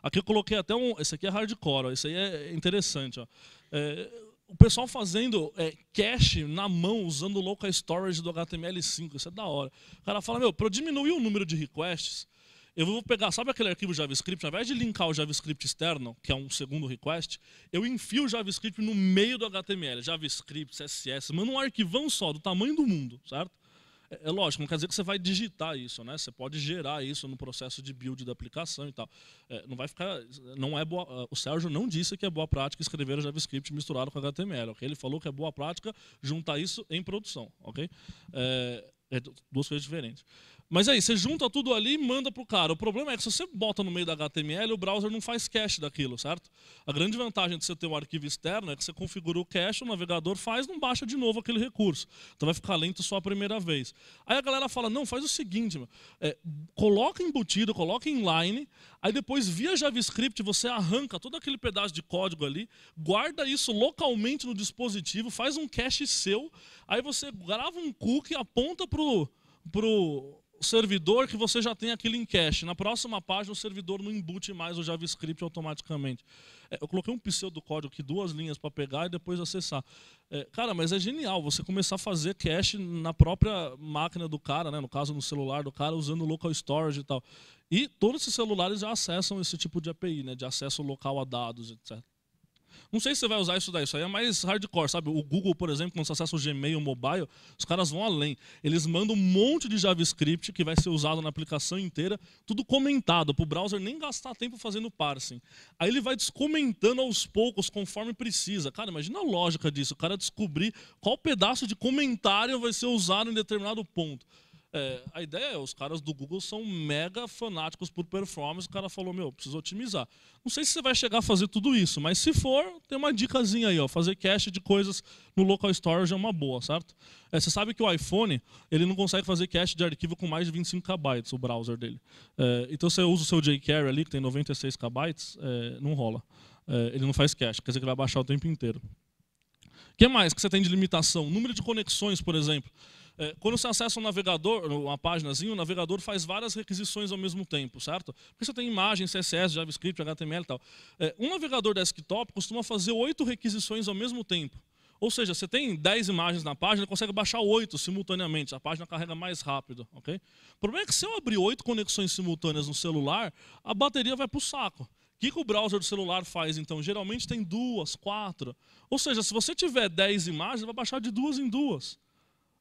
Aqui eu coloquei até um, esse aqui é hardcore, ó, esse aí é interessante, ó. É, o pessoal fazendo é, cache na mão, usando local storage do HTML5, isso é da hora. O cara fala, meu, para diminuir o número de requests, eu vou pegar, sabe aquele arquivo JavaScript? Ao invés de linkar o JavaScript externo, que é um segundo request, eu enfio o JavaScript no meio do HTML. JavaScript, CSS, manda um arquivão só, do tamanho do mundo, certo? É, é lógico, não quer dizer que você vai digitar isso, né? Você pode gerar isso no processo de build da aplicação e tal. É, não vai ficar, não é boa, o Sérgio não disse que é boa prática escrever o JavaScript misturado com HTML, ok? Ele falou que é boa prática juntar isso em produção, ok? É, é duas coisas diferentes. Mas aí, você junta tudo ali e manda para o cara. O problema é que se você bota no meio da HTML, o browser não faz cache daquilo, certo? A grande vantagem de você ter um arquivo externo é que você configura o cache, o navegador faz, não baixa de novo aquele recurso. Então vai ficar lento só a primeira vez. Aí a galera fala, não, faz o seguinte, é, coloca embutido, coloca inline, aí depois via JavaScript você arranca todo aquele pedaço de código ali, guarda isso localmente no dispositivo, faz um cache seu, aí você grava um cookie, aponta pro... pro o servidor que você já tem aquilo em cache. Na próxima página, o servidor não embute mais o JavaScript automaticamente. É, eu coloquei um pseudocódigo aqui, duas linhas para pegar e depois acessar. É, cara, mas é genial você começar a fazer cache na própria máquina do cara, né? no caso, no celular do cara, usando local storage e tal. E todos esses celulares já acessam esse tipo de API, né? de acesso local a dados, etc. Não sei se você vai usar isso daí, isso aí é mais hardcore, sabe? O Google, por exemplo, quando você acessa o Gmail, o mobile, os caras vão além. Eles mandam um monte de JavaScript que vai ser usado na aplicação inteira, tudo comentado, para o browser nem gastar tempo fazendo parsing. Aí ele vai descomentando aos poucos, conforme precisa. Cara, imagina a lógica disso, o cara descobrir qual pedaço de comentário vai ser usado em determinado ponto. É, a ideia é, os caras do Google são mega fanáticos por performance, o cara falou, meu, preciso otimizar. Não sei se você vai chegar a fazer tudo isso, mas se for, tem uma dicasinha aí, ó, fazer cache de coisas no local storage é uma boa, certo? É, você sabe que o iPhone, ele não consegue fazer cache de arquivo com mais de 25 KB, o browser dele. É, então você usa o seu jQuery ali, que tem 96 KB, é, não rola. É, ele não faz cache, quer dizer que vai baixar o tempo inteiro. O que mais que você tem de limitação? Número de conexões, por exemplo. É, quando você acessa um navegador, uma páginazinha, o navegador faz várias requisições ao mesmo tempo, certo? Porque você tem imagem, CSS, JavaScript, HTML e tal. É, um navegador desktop costuma fazer oito requisições ao mesmo tempo. Ou seja, você tem 10 imagens na página, consegue baixar 8 simultaneamente, a página carrega mais rápido. Okay? O problema é que se eu abrir 8 conexões simultâneas no celular, a bateria vai para o saco. O que, que o browser do celular faz então? Geralmente tem duas, quatro. Ou seja, se você tiver 10 imagens, vai baixar de duas em duas.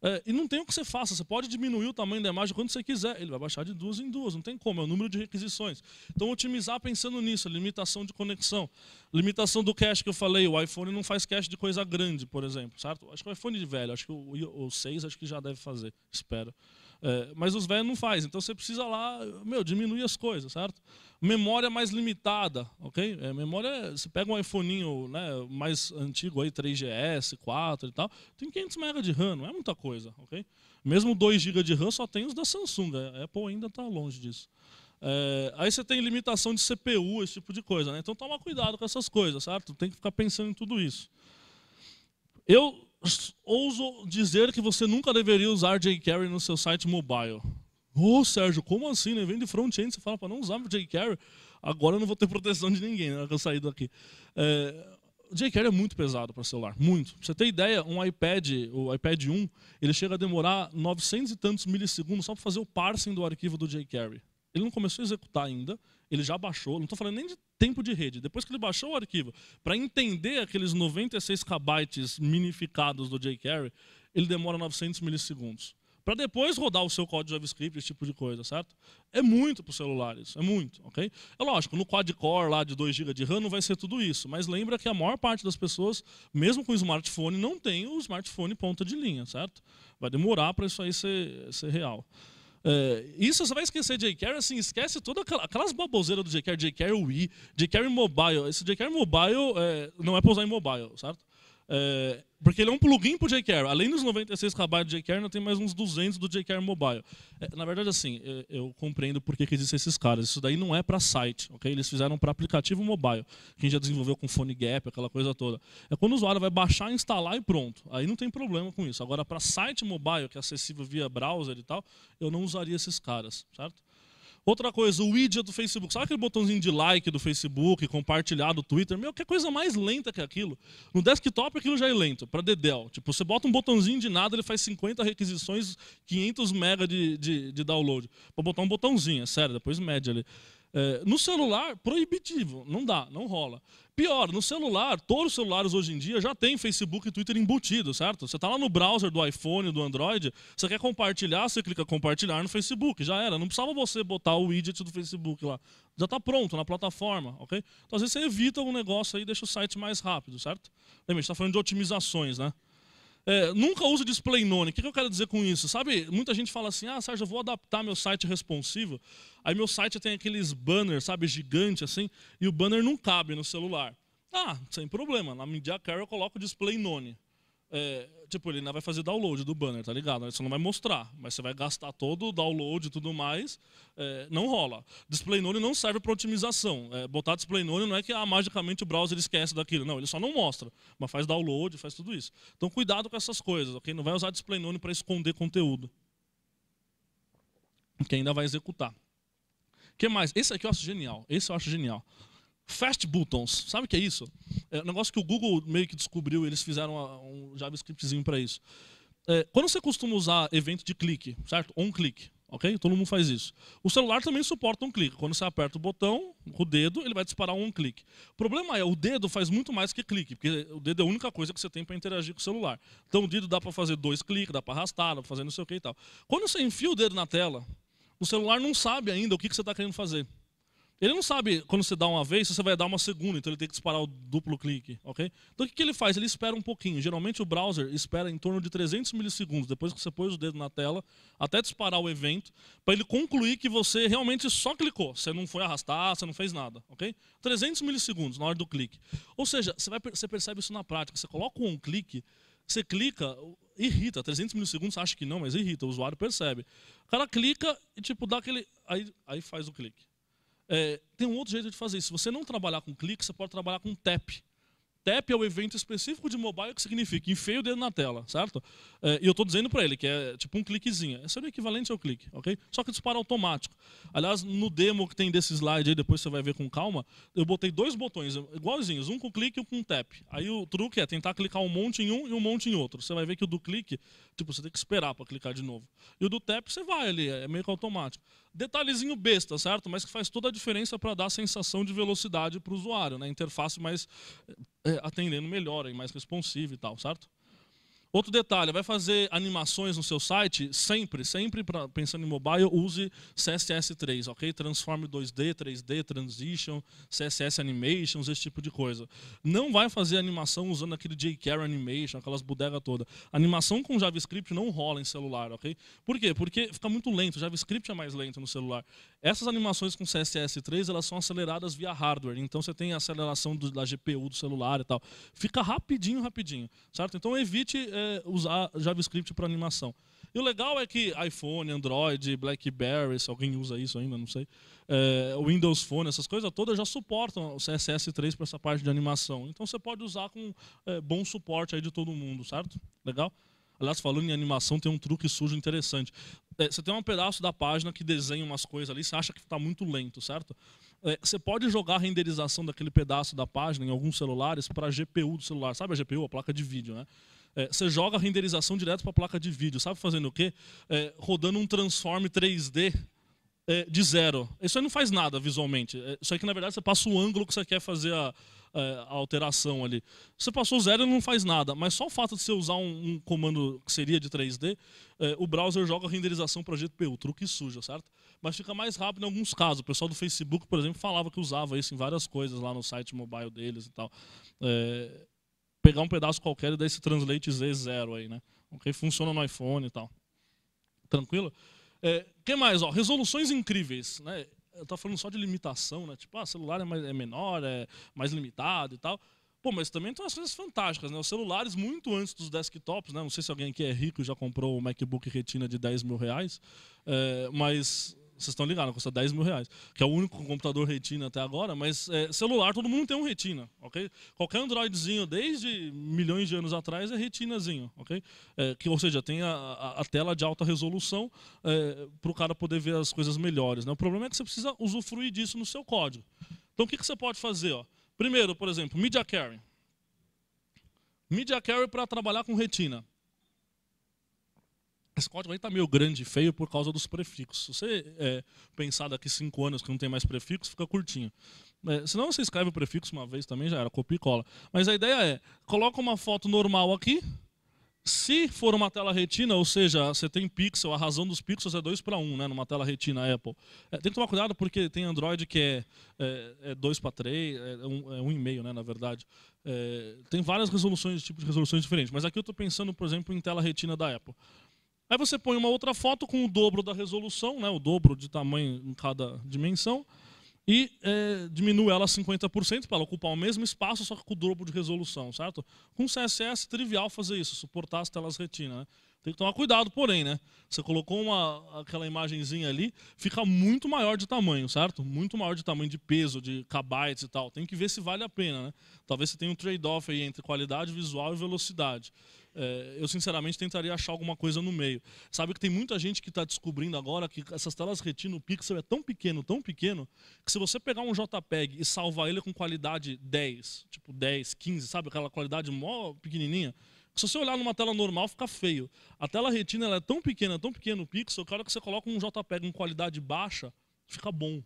É, e não tem o que você faça, você pode diminuir o tamanho da imagem quando você quiser, ele vai baixar de duas em duas, não tem como, é o número de requisições. Então, otimizar pensando nisso, limitação de conexão, limitação do cache que eu falei, o iPhone não faz cache de coisa grande, por exemplo, certo? Acho que o iPhone de velho, acho que o, o 6 acho que já deve fazer, espero. É, mas os velhos não fazem. Então você precisa lá, meu, diminuir as coisas, certo? Memória mais limitada, ok? É, memória, você pega um iPhoneinho né, mais antigo aí, 3GS, 4 e tal, tem 500 MB de RAM, não é muita coisa, ok? Mesmo 2 GB de RAM só tem os da Samsung, a Apple ainda está longe disso. É, aí você tem limitação de CPU, esse tipo de coisa, né? Então toma cuidado com essas coisas, certo? Tem que ficar pensando em tudo isso. Eu ouso dizer que você nunca deveria usar jQuery no seu site mobile. Ô, oh, Sérgio, como assim? Né? Vem de front-end, você fala para não usar jQuery. Agora eu não vou ter proteção de ninguém na né, hora que eu sair daqui. É, jQuery é muito pesado para celular, muito. Pra você ter ideia, um iPad, o iPad 1, ele chega a demorar 900 e tantos milissegundos só para fazer o parsing do arquivo do jQuery. Ele não começou a executar ainda, ele já baixou. Não estou falando nem de tempo de rede. Depois que ele baixou o arquivo, para entender aqueles 96 kbytes minificados do jQuery, ele demora 900 milissegundos. Para depois rodar o seu código JavaScript, esse tipo de coisa, certo? É muito para os celulares, é muito, ok? É lógico, no quad-core lá de 2 GB de RAM não vai ser tudo isso, mas lembra que a maior parte das pessoas, mesmo com o smartphone, não tem o smartphone ponta de linha, certo? Vai demorar para isso aí ser, ser real. É, isso você vai esquecer jQuery, assim, esquece toda aquelas baboseiras do jQuery, jQuery UI, jQuery Mobile. Esse jQuery Mobile é, não é para usar em mobile, certo? É, porque ele é um plugin para o jQuery. Além dos 96 KB de jQuery, não tem mais uns 200 do jQuery Mobile. É, na verdade, assim, é, eu, compreendo por que, que existem esses caras. Isso daí não é para site, ok? Eles fizeram para aplicativo mobile. Quem já desenvolveu com Phone Gap, aquela coisa toda. É quando o usuário vai baixar, instalar e pronto. Aí não tem problema com isso. Agora, para site mobile, que é acessível via browser e tal, eu não usaria esses caras, certo? Outra coisa, o widget do Facebook. Sabe aquele botãozinho de like do Facebook, compartilhar do Twitter? Meu, que coisa mais lenta que aquilo. No desktop aquilo já é lento, para Dedel. Tipo, você bota um botãozinho de nada, ele faz 50 requisições, 500 mega de, de, de download. Para botar um botãozinho, é sério, depois mede ali. É, no celular, proibitivo, não dá, não rola. Pior, no celular, todos os celulares hoje em dia já tem Facebook e Twitter embutido, certo? Você está lá no browser do iPhone, do Android, você quer compartilhar, você clica compartilhar no Facebook, já era. Não precisava você botar o widget do Facebook lá. Já está pronto na plataforma, ok? Então, às vezes você evita um negócio aí e deixa o site mais rápido, certo? Lembra, a gente está falando de otimizações, né? É, nunca uso display none. O que, eu quero dizer com isso? Sabe, muita gente fala assim, ah, Sérgio, eu vou adaptar meu site responsivo. Aí meu site tem aqueles banners, sabe, gigante assim, e o banner não cabe no celular. Ah, sem problema. Na MediaCare eu coloco display none. É, tipo, ele ainda vai fazer download do banner, tá ligado? Você não vai mostrar, mas você vai gastar todo o download e tudo mais. É, não rola. Display None não serve para otimização. É, botar Display None não é que ah, magicamente o browser esquece daquilo. Não, ele só não mostra, mas faz download, faz tudo isso. Então cuidado com essas coisas, ok? Não vai usar Display None para esconder conteúdo. Que ainda vai executar. O que mais? Esse aqui eu acho genial. Esse eu acho genial. Fast Buttons, sabe o que é isso? É um negócio que o Google meio que descobriu, eles fizeram um JavaScriptzinho para isso. É, quando você costuma usar evento de clique, certo? On click, ok? Todo mundo faz isso. O celular também suporta um clique. Quando você aperta o botão, o dedo, ele vai disparar um clique. O problema é, o dedo faz muito mais que clique, porque o dedo é a única coisa que você tem para interagir com o celular. Então o dedo dá para fazer dois cliques, dá para arrastar, dá para fazer não sei o que e tal. Quando você enfia o dedo na tela, o celular não sabe ainda o que você está querendo fazer. Ele não sabe quando você dá uma vez, se você vai dar uma segunda, então ele tem que disparar o duplo clique, ok? Então o que, ele faz? Ele espera um pouquinho. Geralmente o browser espera em torno de 300 milissegundos, depois que você pôs o dedo na tela, até disparar o evento, para ele concluir que você realmente só clicou. Você não foi arrastar, você não fez nada, ok? 300 milissegundos na hora do clique. Ou seja, você, vai, você percebe isso na prática. Você coloca um clique, você clica, irrita. 300 milissegundos, acha que não, mas irrita. O usuário percebe. O cara clica e tipo dá aquele... Aí, aí faz o clique. É, tem um outro jeito de fazer isso. Se você não trabalhar com clique, você pode trabalhar com tap. Tap é o evento específico de mobile que significa enfeio o dedo na tela, certo? É, e eu estou dizendo para ele que é tipo um cliquezinho. Esse é o equivalente ao clique, ok? Só que dispara automático. Aliás, no demo que tem desse slide aí, depois você vai ver com calma, eu botei dois botões igualzinhos, um com clique e um com tap. Aí o truque é tentar clicar um monte em um e um monte em outro. Você vai ver que o do clique, tipo, você tem que esperar para clicar de novo. E o do tap, você vai ali, é meio que automático. Detalhezinho besta, certo? Mas que faz toda a diferença para dar a sensação de velocidade para o usuário, né? Interface mais é, atendendo melhor, mais responsiva e tal, certo? Outro detalhe, vai fazer animações no seu site? Sempre, sempre pra, pensando em mobile, use CSS3, ok? Transforme 2D, 3D, Transition, CSS Animations, esse tipo de coisa. Não vai fazer animação usando aquele jQuery Animation, aquelas bodegas toda. Animação com JavaScript não rola em celular, ok? Por quê? Porque fica muito lento, JavaScript é mais lento no celular. Essas animações com CSS3 elas são aceleradas via hardware, então você tem a aceleração do, da GPU do celular e tal. Fica rapidinho, rapidinho, certo? Então evite é, usar JavaScript para animação. E o legal é que iPhone, Android, BlackBerry, se alguém usa isso ainda, não sei, é, Windows Phone, essas coisas todas já suportam o CSS3 para essa parte de animação. Então você pode usar com é, bom suporte aí de todo mundo, certo? Legal? Aliás, falando em animação, tem um truque sujo interessante. É, você tem um pedaço da página que desenha umas coisas ali, você acha que está muito lento, certo? É, você pode jogar a renderização daquele pedaço da página em alguns celulares para a GPU do celular. Sabe a GPU, a placa de vídeo, né? É, você joga a renderização direto para a placa de vídeo. Sabe fazendo o quê? É, rodando um transform 3D é, de zero. Isso aí não faz nada visualmente. É, isso aí que, na verdade, você passa o ângulo que você quer fazer a, é, a alteração ali. Você passou zero e não faz nada, mas só o fato de você usar um, um comando que seria de 3D, é, o browser joga a renderização para GPU, truque sujo, certo? Mas fica mais rápido em alguns casos. O pessoal do Facebook, por exemplo, falava que usava isso em várias coisas lá no site mobile deles e tal. É, pegar um pedaço qualquer e dar esse translate Z0 aí, né? Ok? Funciona no iPhone e tal. Tranquilo? O é, que mais? Ó, resoluções incríveis. Né? eu falando só de limitação, né? Tipo, ah, celular é, mais, é menor, é mais limitado e tal. Pô, mas também tem umas coisas fantásticas, né? Os celulares, muito antes dos desktops, né? Não sei se alguém aqui é rico e já comprou um MacBook Retina de 10 mil reais, é, mas vocês estão ligados, custa 10 mil reais. Que é o único computador retina até agora, mas é, celular todo mundo tem um retina, ok? Qualquer Androidzinho desde milhões de anos atrás é retinazinho, ok? É, que, ou seja, tem a, a, a tela de alta resolução é, para o cara poder ver as coisas melhores. Né? O problema é que você precisa usufruir disso no seu código. Então o que, que você pode fazer? Ó? Primeiro, por exemplo, Media Carry. Media Carry para trabalhar com retina. Esse código aí está meio grande e feio por causa dos prefixos. Se você é, pensar daqui cinco anos que não tem mais prefixo, fica curtinho. É, Se não, você escreve o prefixo uma vez também, já era, copia e cola. Mas a ideia é, coloca uma foto normal aqui. Se for uma tela retina, ou seja, você tem pixel, a razão dos pixels é 2 para 1, né, numa tela retina Apple. É, tem que tomar cuidado porque tem Android que é 2 para 3, é 1,5, é é, é um, um né, na verdade. tem várias resoluções, tipos de resoluções diferentes. Mas aqui eu estou pensando, por exemplo, em tela retina da Apple. Aí você põe uma outra foto com o dobro da resolução, né, o dobro de tamanho em cada dimensão, e é, diminui ela 50% para ela ocupar o mesmo espaço, só que com o dobro de resolução, certo? Com CSS, trivial fazer isso, suportar as telas retina. Né? Tem que tomar cuidado, porém, né? Você colocou uma, aquela imagenzinha ali, fica muito maior de tamanho, certo? Muito maior de tamanho de peso, de kbytes e tal. Tem que ver se vale a pena, né? Talvez você tenha um trade-off aí entre qualidade visual e velocidade. É, eu, sinceramente, tentaria achar alguma coisa no meio. Sabe que tem muita gente que está descobrindo agora que essas telas retina, o pixel é tão pequeno, tão pequeno, que se você pegar um JPEG e salvar ele com qualidade 10, tipo 10, 15, sabe? Aquela qualidade mó pequenininha, se você olhar numa tela normal, fica feio. A tela retina ela é tão pequena, tão pequeno o pixel, que a hora que você coloca um JPEG com qualidade baixa, fica bom.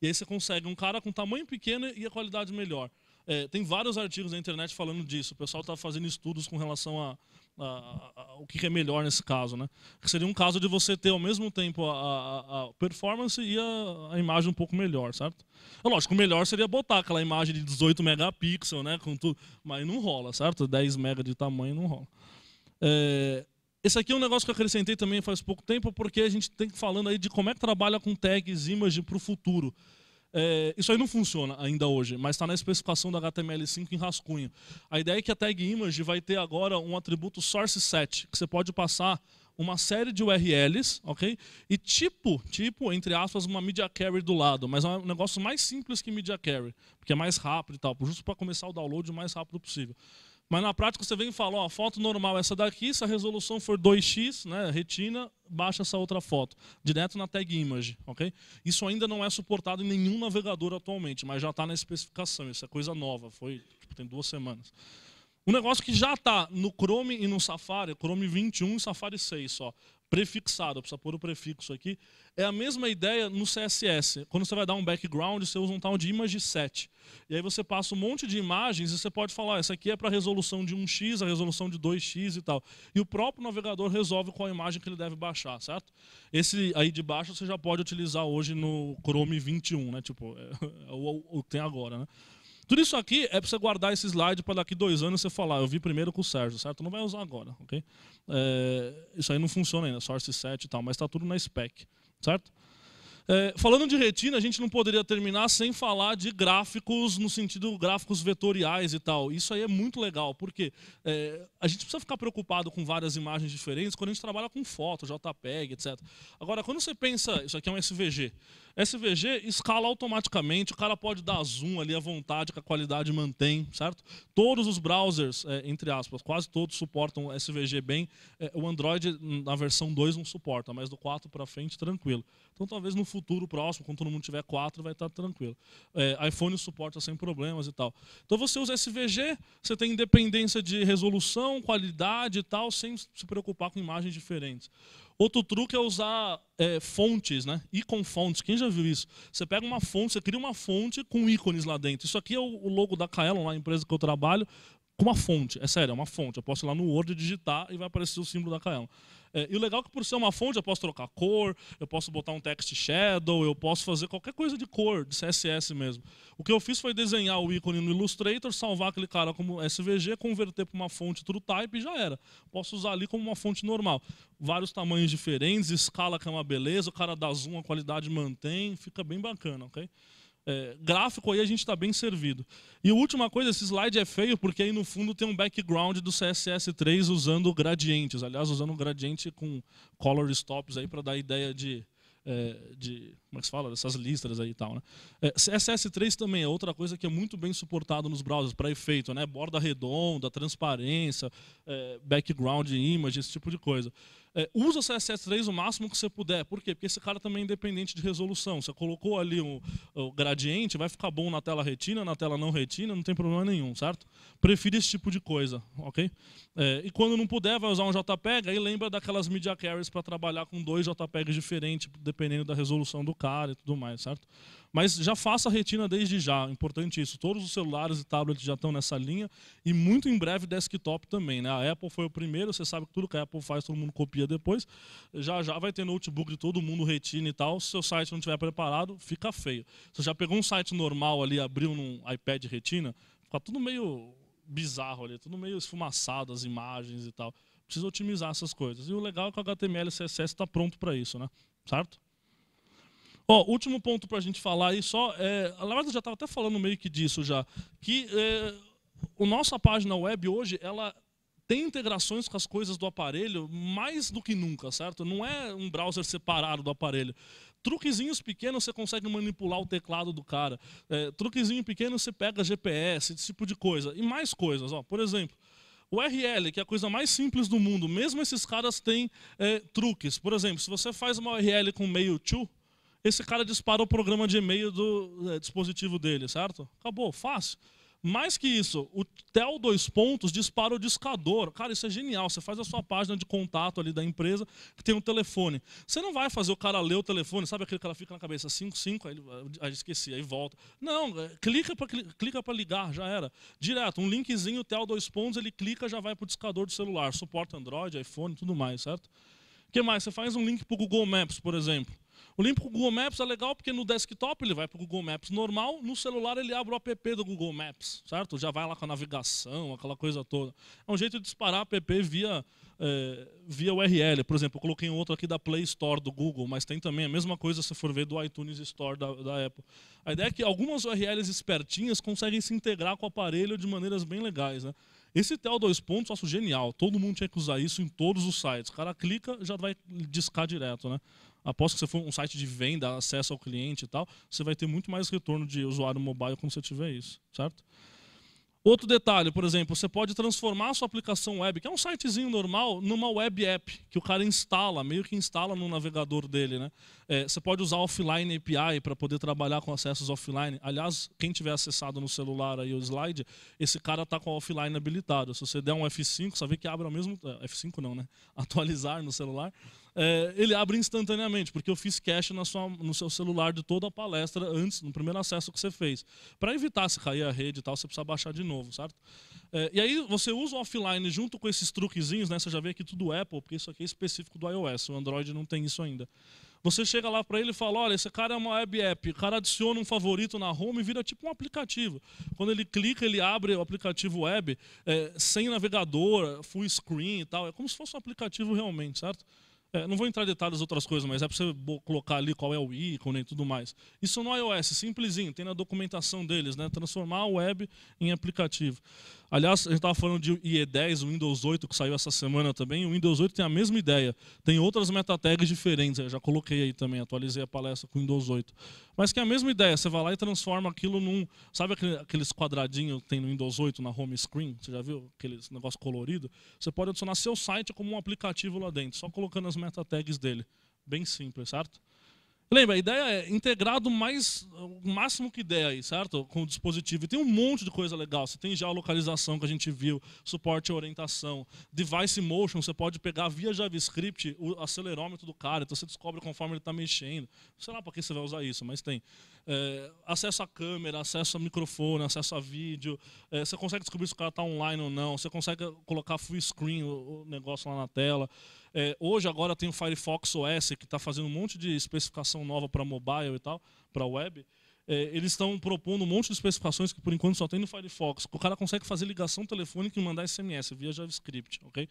E aí você consegue um cara com tamanho pequeno e a qualidade melhor. É, tem vários artigos na internet falando disso. O pessoal está fazendo estudos com relação a, a, a, a, o que é melhor nesse caso. Né? seria um caso de você ter ao mesmo tempo a, performance e a, imagem um pouco melhor, certo? É lógico, o melhor seria botar aquela imagem de 18 megapixels, né, com tudo, mas não rola, certo? 10 mega de tamanho não rola. É, esse aqui é um negócio que eu acrescentei também faz pouco tempo, porque a gente tem falando aí de como é que trabalha com tags, image para o futuro. É, isso aí não funciona ainda hoje, mas está na especificação do HTML5 em rascunho. A ideia é que a tag image vai ter agora um atributo source set, que você pode passar uma série de URLs, ok? E tipo, tipo, entre aspas, uma media carry do lado, mas é um negócio mais simples que media carry, porque é mais rápido e tal, justo para começar o download o mais rápido possível. Mas na prática você vem e fala, ó, a foto normal é essa daqui, se a resolução for 2x, né, retina, baixa essa outra foto, direto na tag image, ok? Isso ainda não é suportado em nenhum navegador atualmente, mas já está na especificação, isso é coisa nova, foi, tipo, tem duas semanas. Um negócio que já está no Chrome e no Safari, Chrome 21 e Safari 6 só, prefixado, precisa pôr o prefixo aqui. É a mesma ideia no CSS. Quando você vai dar um background, você usa um tal de image set. E aí você passa um monte de imagens e você pode falar, ah, essa aqui é para a resolução de 1x, a resolução de 2x e tal. E o próprio navegador resolve qual a imagem que ele deve baixar, certo? Esse aí de baixo você já pode utilizar hoje no Chrome 21, né? Tipo, é, é o que tem agora, né? Tudo isso aqui é para você guardar esse slide para daqui dois anos você falar, eu vi primeiro com o Sérgio, certo? Não vai usar agora, ok? É, isso aí não funciona ainda, Source 7 e tal, mas está tudo na spec, certo? É, falando de retina, a gente não poderia terminar sem falar de gráficos no sentido gráficos vetoriais e tal. Isso aí é muito legal, porque é, a gente precisa ficar preocupado com várias imagens diferentes quando a gente trabalha com foto, JPEG, etc. Agora, quando você pensa, isso aqui é um SVG. SVG escala automaticamente, o cara pode dar zoom ali à vontade, que a qualidade mantém, certo? Todos os browsers, é, entre aspas, quase todos suportam SVG bem. É, o Android, na versão 2, não suporta, mas do 4 para frente, tranquilo. Então talvez no futuro próximo, quando todo mundo tiver quatro, vai estar tá tranquilo. É, iPhone suporta sem problemas e tal. Então você usa SVG, você tem independência de resolução, qualidade e tal, sem se preocupar com imagens diferentes. Outro truque é usar é, fontes, né? Icon fontes. Quem já viu isso? Você pega uma fonte, você cria uma fonte com ícones lá dentro. Isso aqui é o logo da Kaelon, a empresa que eu trabalho, com uma fonte. É sério, é uma fonte. Eu posso ir lá no Word digitar e vai aparecer o símbolo da Kaelon. É, e o legal é que por ser uma fonte eu posso trocar cor, eu posso botar um text shadow, eu posso fazer qualquer coisa de cor, de CSS mesmo. O que eu fiz foi desenhar o ícone no Illustrator, salvar aquele cara como SVG, converter para uma fonte TrueType e já era. Posso usar ali como uma fonte normal. Vários tamanhos diferentes, escala que é uma beleza, o cara dá zoom, a qualidade mantém, fica bem bacana, ok? é, gráfico aí a gente está bem servido. E a última coisa, esse slide é feio porque aí no fundo tem um background do CSS3 usando gradientes. Aliás, usando um gradiente com color stops aí para dar ideia de, é, de, como é que se fala, dessas listras aí e tal. Né? É, CSS3 também é outra coisa que é muito bem suportado nos browsers para efeito, né? Borda redonda, transparência, é, background image, esse tipo de coisa. É, usa o CSS3 o máximo que você puder. Por quê? Porque esse cara também é independente de resolução. Você colocou ali o, o gradiente, vai ficar bom na tela retina, na tela não retina, não tem problema nenhum, certo? Prefira esse tipo de coisa, ok? É, e quando não puder, vai usar um JPEG, aí lembra daquelas media carries para trabalhar com dois JPEGs diferentes, dependendo da resolução do cara e tudo mais, certo? Mas já faça a retina desde já, importante isso. Todos os celulares e tablets já estão nessa linha e muito em breve desktop também. Né? A Apple foi o primeiro, você sabe que tudo que a Apple faz, todo mundo copia depois. Já já vai ter notebook de todo mundo, retina e tal. Se seu site não estiver preparado, fica feio. Você já pegou um site normal ali, abriu num iPad retina, fica tudo meio bizarro ali, tudo meio esfumaçado as imagens e tal. Precisa otimizar essas coisas. E o legal é que o HTML e CSS está pronto para isso, né? Certo? Ó, último ponto para a gente falar aí só, é, a Lavada já estava até falando meio que disso já, que é, a nossa página web hoje, ela tem integrações com as coisas do aparelho mais do que nunca, certo? Não é um browser separado do aparelho. Truquezinhos pequenos você consegue manipular o teclado do cara. É, truquezinho pequeno você pega GPS, esse tipo de coisa. E mais coisas, ó. Por exemplo, o URL, que é a coisa mais simples do mundo, mesmo esses caras têm é, truques. Por exemplo, se você faz uma URL com meio to, esse cara dispara o programa de e-mail do é, dispositivo dele, certo? Acabou, fácil. Mais que isso, o TEL dois pontos dispara o discador. Cara, isso é genial. Você faz a sua página de contato ali da empresa, que tem um telefone. Você não vai fazer o cara ler o telefone, sabe aquele que ela fica na cabeça, 55, aí, ele, aí ah, esqueci, aí volta. Não, é, clica para clica ligar, já era. Direto, um linkzinho, TEL dois pontos, ele clica, já vai para o discador do celular. Suporta Android, iPhone, tudo mais, certo? O que mais? Você faz um link para o Google Maps, por exemplo. O link o Google Maps é legal porque no desktop ele vai para o Google Maps normal, no celular ele abre o app do Google Maps, certo? Já vai lá com a navegação, aquela coisa toda. É um jeito de disparar app via, é, via URL. Por exemplo, eu coloquei um outro aqui da Play Store do Google, mas tem também a mesma coisa se for ver do iTunes Store da, da Apple. A ideia é que algumas URLs espertinhas conseguem se integrar com o aparelho de maneiras bem legais, né? Esse TEL dois pontos, acho genial. Todo mundo tinha que usar isso em todos os sites. O cara clica, já vai discar direto, né? aposto que se for um site de venda, acesso ao cliente e tal, você vai ter muito mais retorno de usuário mobile quando você tiver isso, certo? Outro detalhe, por exemplo, você pode transformar a sua aplicação web, que é um sitezinho normal, numa web app, que o cara instala, meio que instala no navegador dele. Né? É, você pode usar offline API para poder trabalhar com acessos offline. Aliás, quem tiver acessado no celular aí o slide, esse cara está com a offline habilitado. Se você der um F5, sabe vê que abre ao mesmo... É, F5 não, né? Atualizar no celular é, ele abre instantaneamente, porque eu fiz cache na sua, no seu celular de toda a palestra antes, no primeiro acesso que você fez. Para evitar se cair a rede e tal, você precisa baixar de novo, certo? É, e aí você usa o offline junto com esses truquezinhos, né? Você já vê aqui tudo é Apple, porque isso aqui é específico do iOS, o Android não tem isso ainda. Você chega lá para ele e fala: olha, esse cara é uma web app, o cara adiciona um favorito na home e vira tipo um aplicativo. Quando ele clica, ele abre o aplicativo web é, sem navegador, full screen e tal. É como se fosse um aplicativo realmente, certo? É, não vou entrar em detalhes outras coisas, mas é para você colocar ali qual é o ícone e tudo mais. Isso no iOS, simplesinho, tem na documentação deles, né? Transformar a web em aplicativo. Aliás, a gente estava falando de IE10, o Windows 8 que saiu essa semana também. O Windows 8 tem a mesma ideia, tem outras meta tags diferentes. Eu já coloquei aí também, atualizei a palestra com o Windows 8. Mas que é a mesma ideia, você vai lá e transforma aquilo num. Sabe aqueles quadradinhos que tem no Windows 8 na home screen? Você já viu aqueles negócio colorido? Você pode adicionar seu site como um aplicativo lá dentro, só colocando as meta tags dele. Bem simples, certo? Lembra, a ideia é integrado mais, o máximo que der aí, certo? Com o dispositivo. E tem um monte de coisa legal. Você tem já localização que a gente viu, suporte à orientação, device motion, você pode pegar via JavaScript o acelerômetro do cara, então você descobre conforme ele está mexendo. Sei lá para que você vai usar isso, mas tem é, acesso a câmera, acesso a microfone, acesso a vídeo. É, você consegue descobrir se o cara está online ou não. Você consegue colocar full screen o, o negócio lá na tela. É, hoje, agora, tem o Firefox OS, que está fazendo um monte de especificação nova para mobile e tal, para web. É, eles estão propondo um monte de especificações que, por enquanto, só tem no Firefox. O cara consegue fazer ligação telefônica e mandar SMS via JavaScript, ok?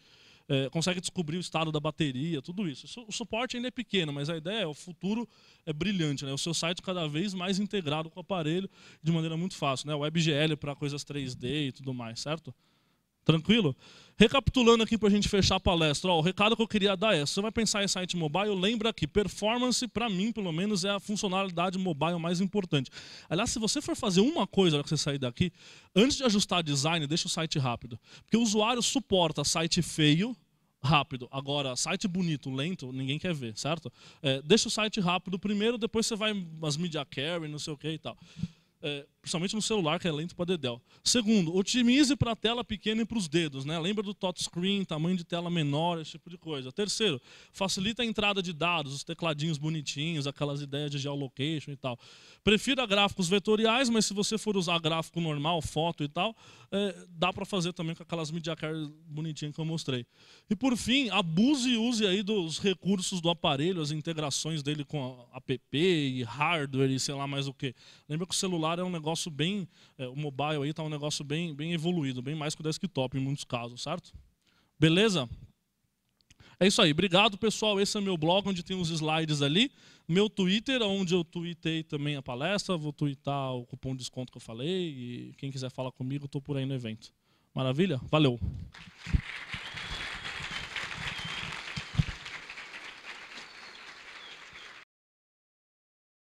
é, consegue descobrir o estado da bateria, tudo isso. O suporte ainda é pequeno, mas a ideia é o futuro é brilhante, né? O seu site cada vez mais integrado com o aparelho de maneira muito fácil, né? WebGL para coisas 3D e tudo mais, certo? Tranquilo? Recapitulando aqui para a gente fechar a palestra, ó, o recado que eu queria dar é: se você vai pensar em site mobile, lembra que performance, para mim, pelo menos, é a funcionalidade mobile mais importante. Aliás, se você for fazer uma coisa na que você sair daqui, antes de ajustar design, deixa o site rápido. Porque o usuário suporta site feio, rápido. Agora, site bonito, lento, ninguém quer ver, certo? É, deixa o site rápido primeiro, depois você vai nas media carry, não sei o que e tal. É, Principalmente no celular, que é lento para dedéu. Segundo, otimize para a tela pequena e para os dedos. Né? Lembra do screen, tamanho de tela menor, esse tipo de coisa. Terceiro, facilita a entrada de dados, os tecladinhos bonitinhos, aquelas ideias de geolocation e tal. Prefira gráficos vetoriais, mas se você for usar gráfico normal, foto e tal, é, dá para fazer também com aquelas media cards bonitinhas que eu mostrei. E por fim, abuse e use aí dos recursos do aparelho, as integrações dele com app e hardware e sei lá mais o que. Lembra que o celular é um negócio negócio bem, é, o mobile aí está um negócio bem, bem evoluído, bem mais que o desktop em muitos casos, certo? Beleza? É isso aí. Obrigado, pessoal. Esse é meu blog, onde tem os slides ali. Meu Twitter, onde eu tweetei também a palestra. Vou tweetar o cupom de desconto que eu falei. E quem quiser falar comigo, estou por aí no evento. Maravilha? Valeu!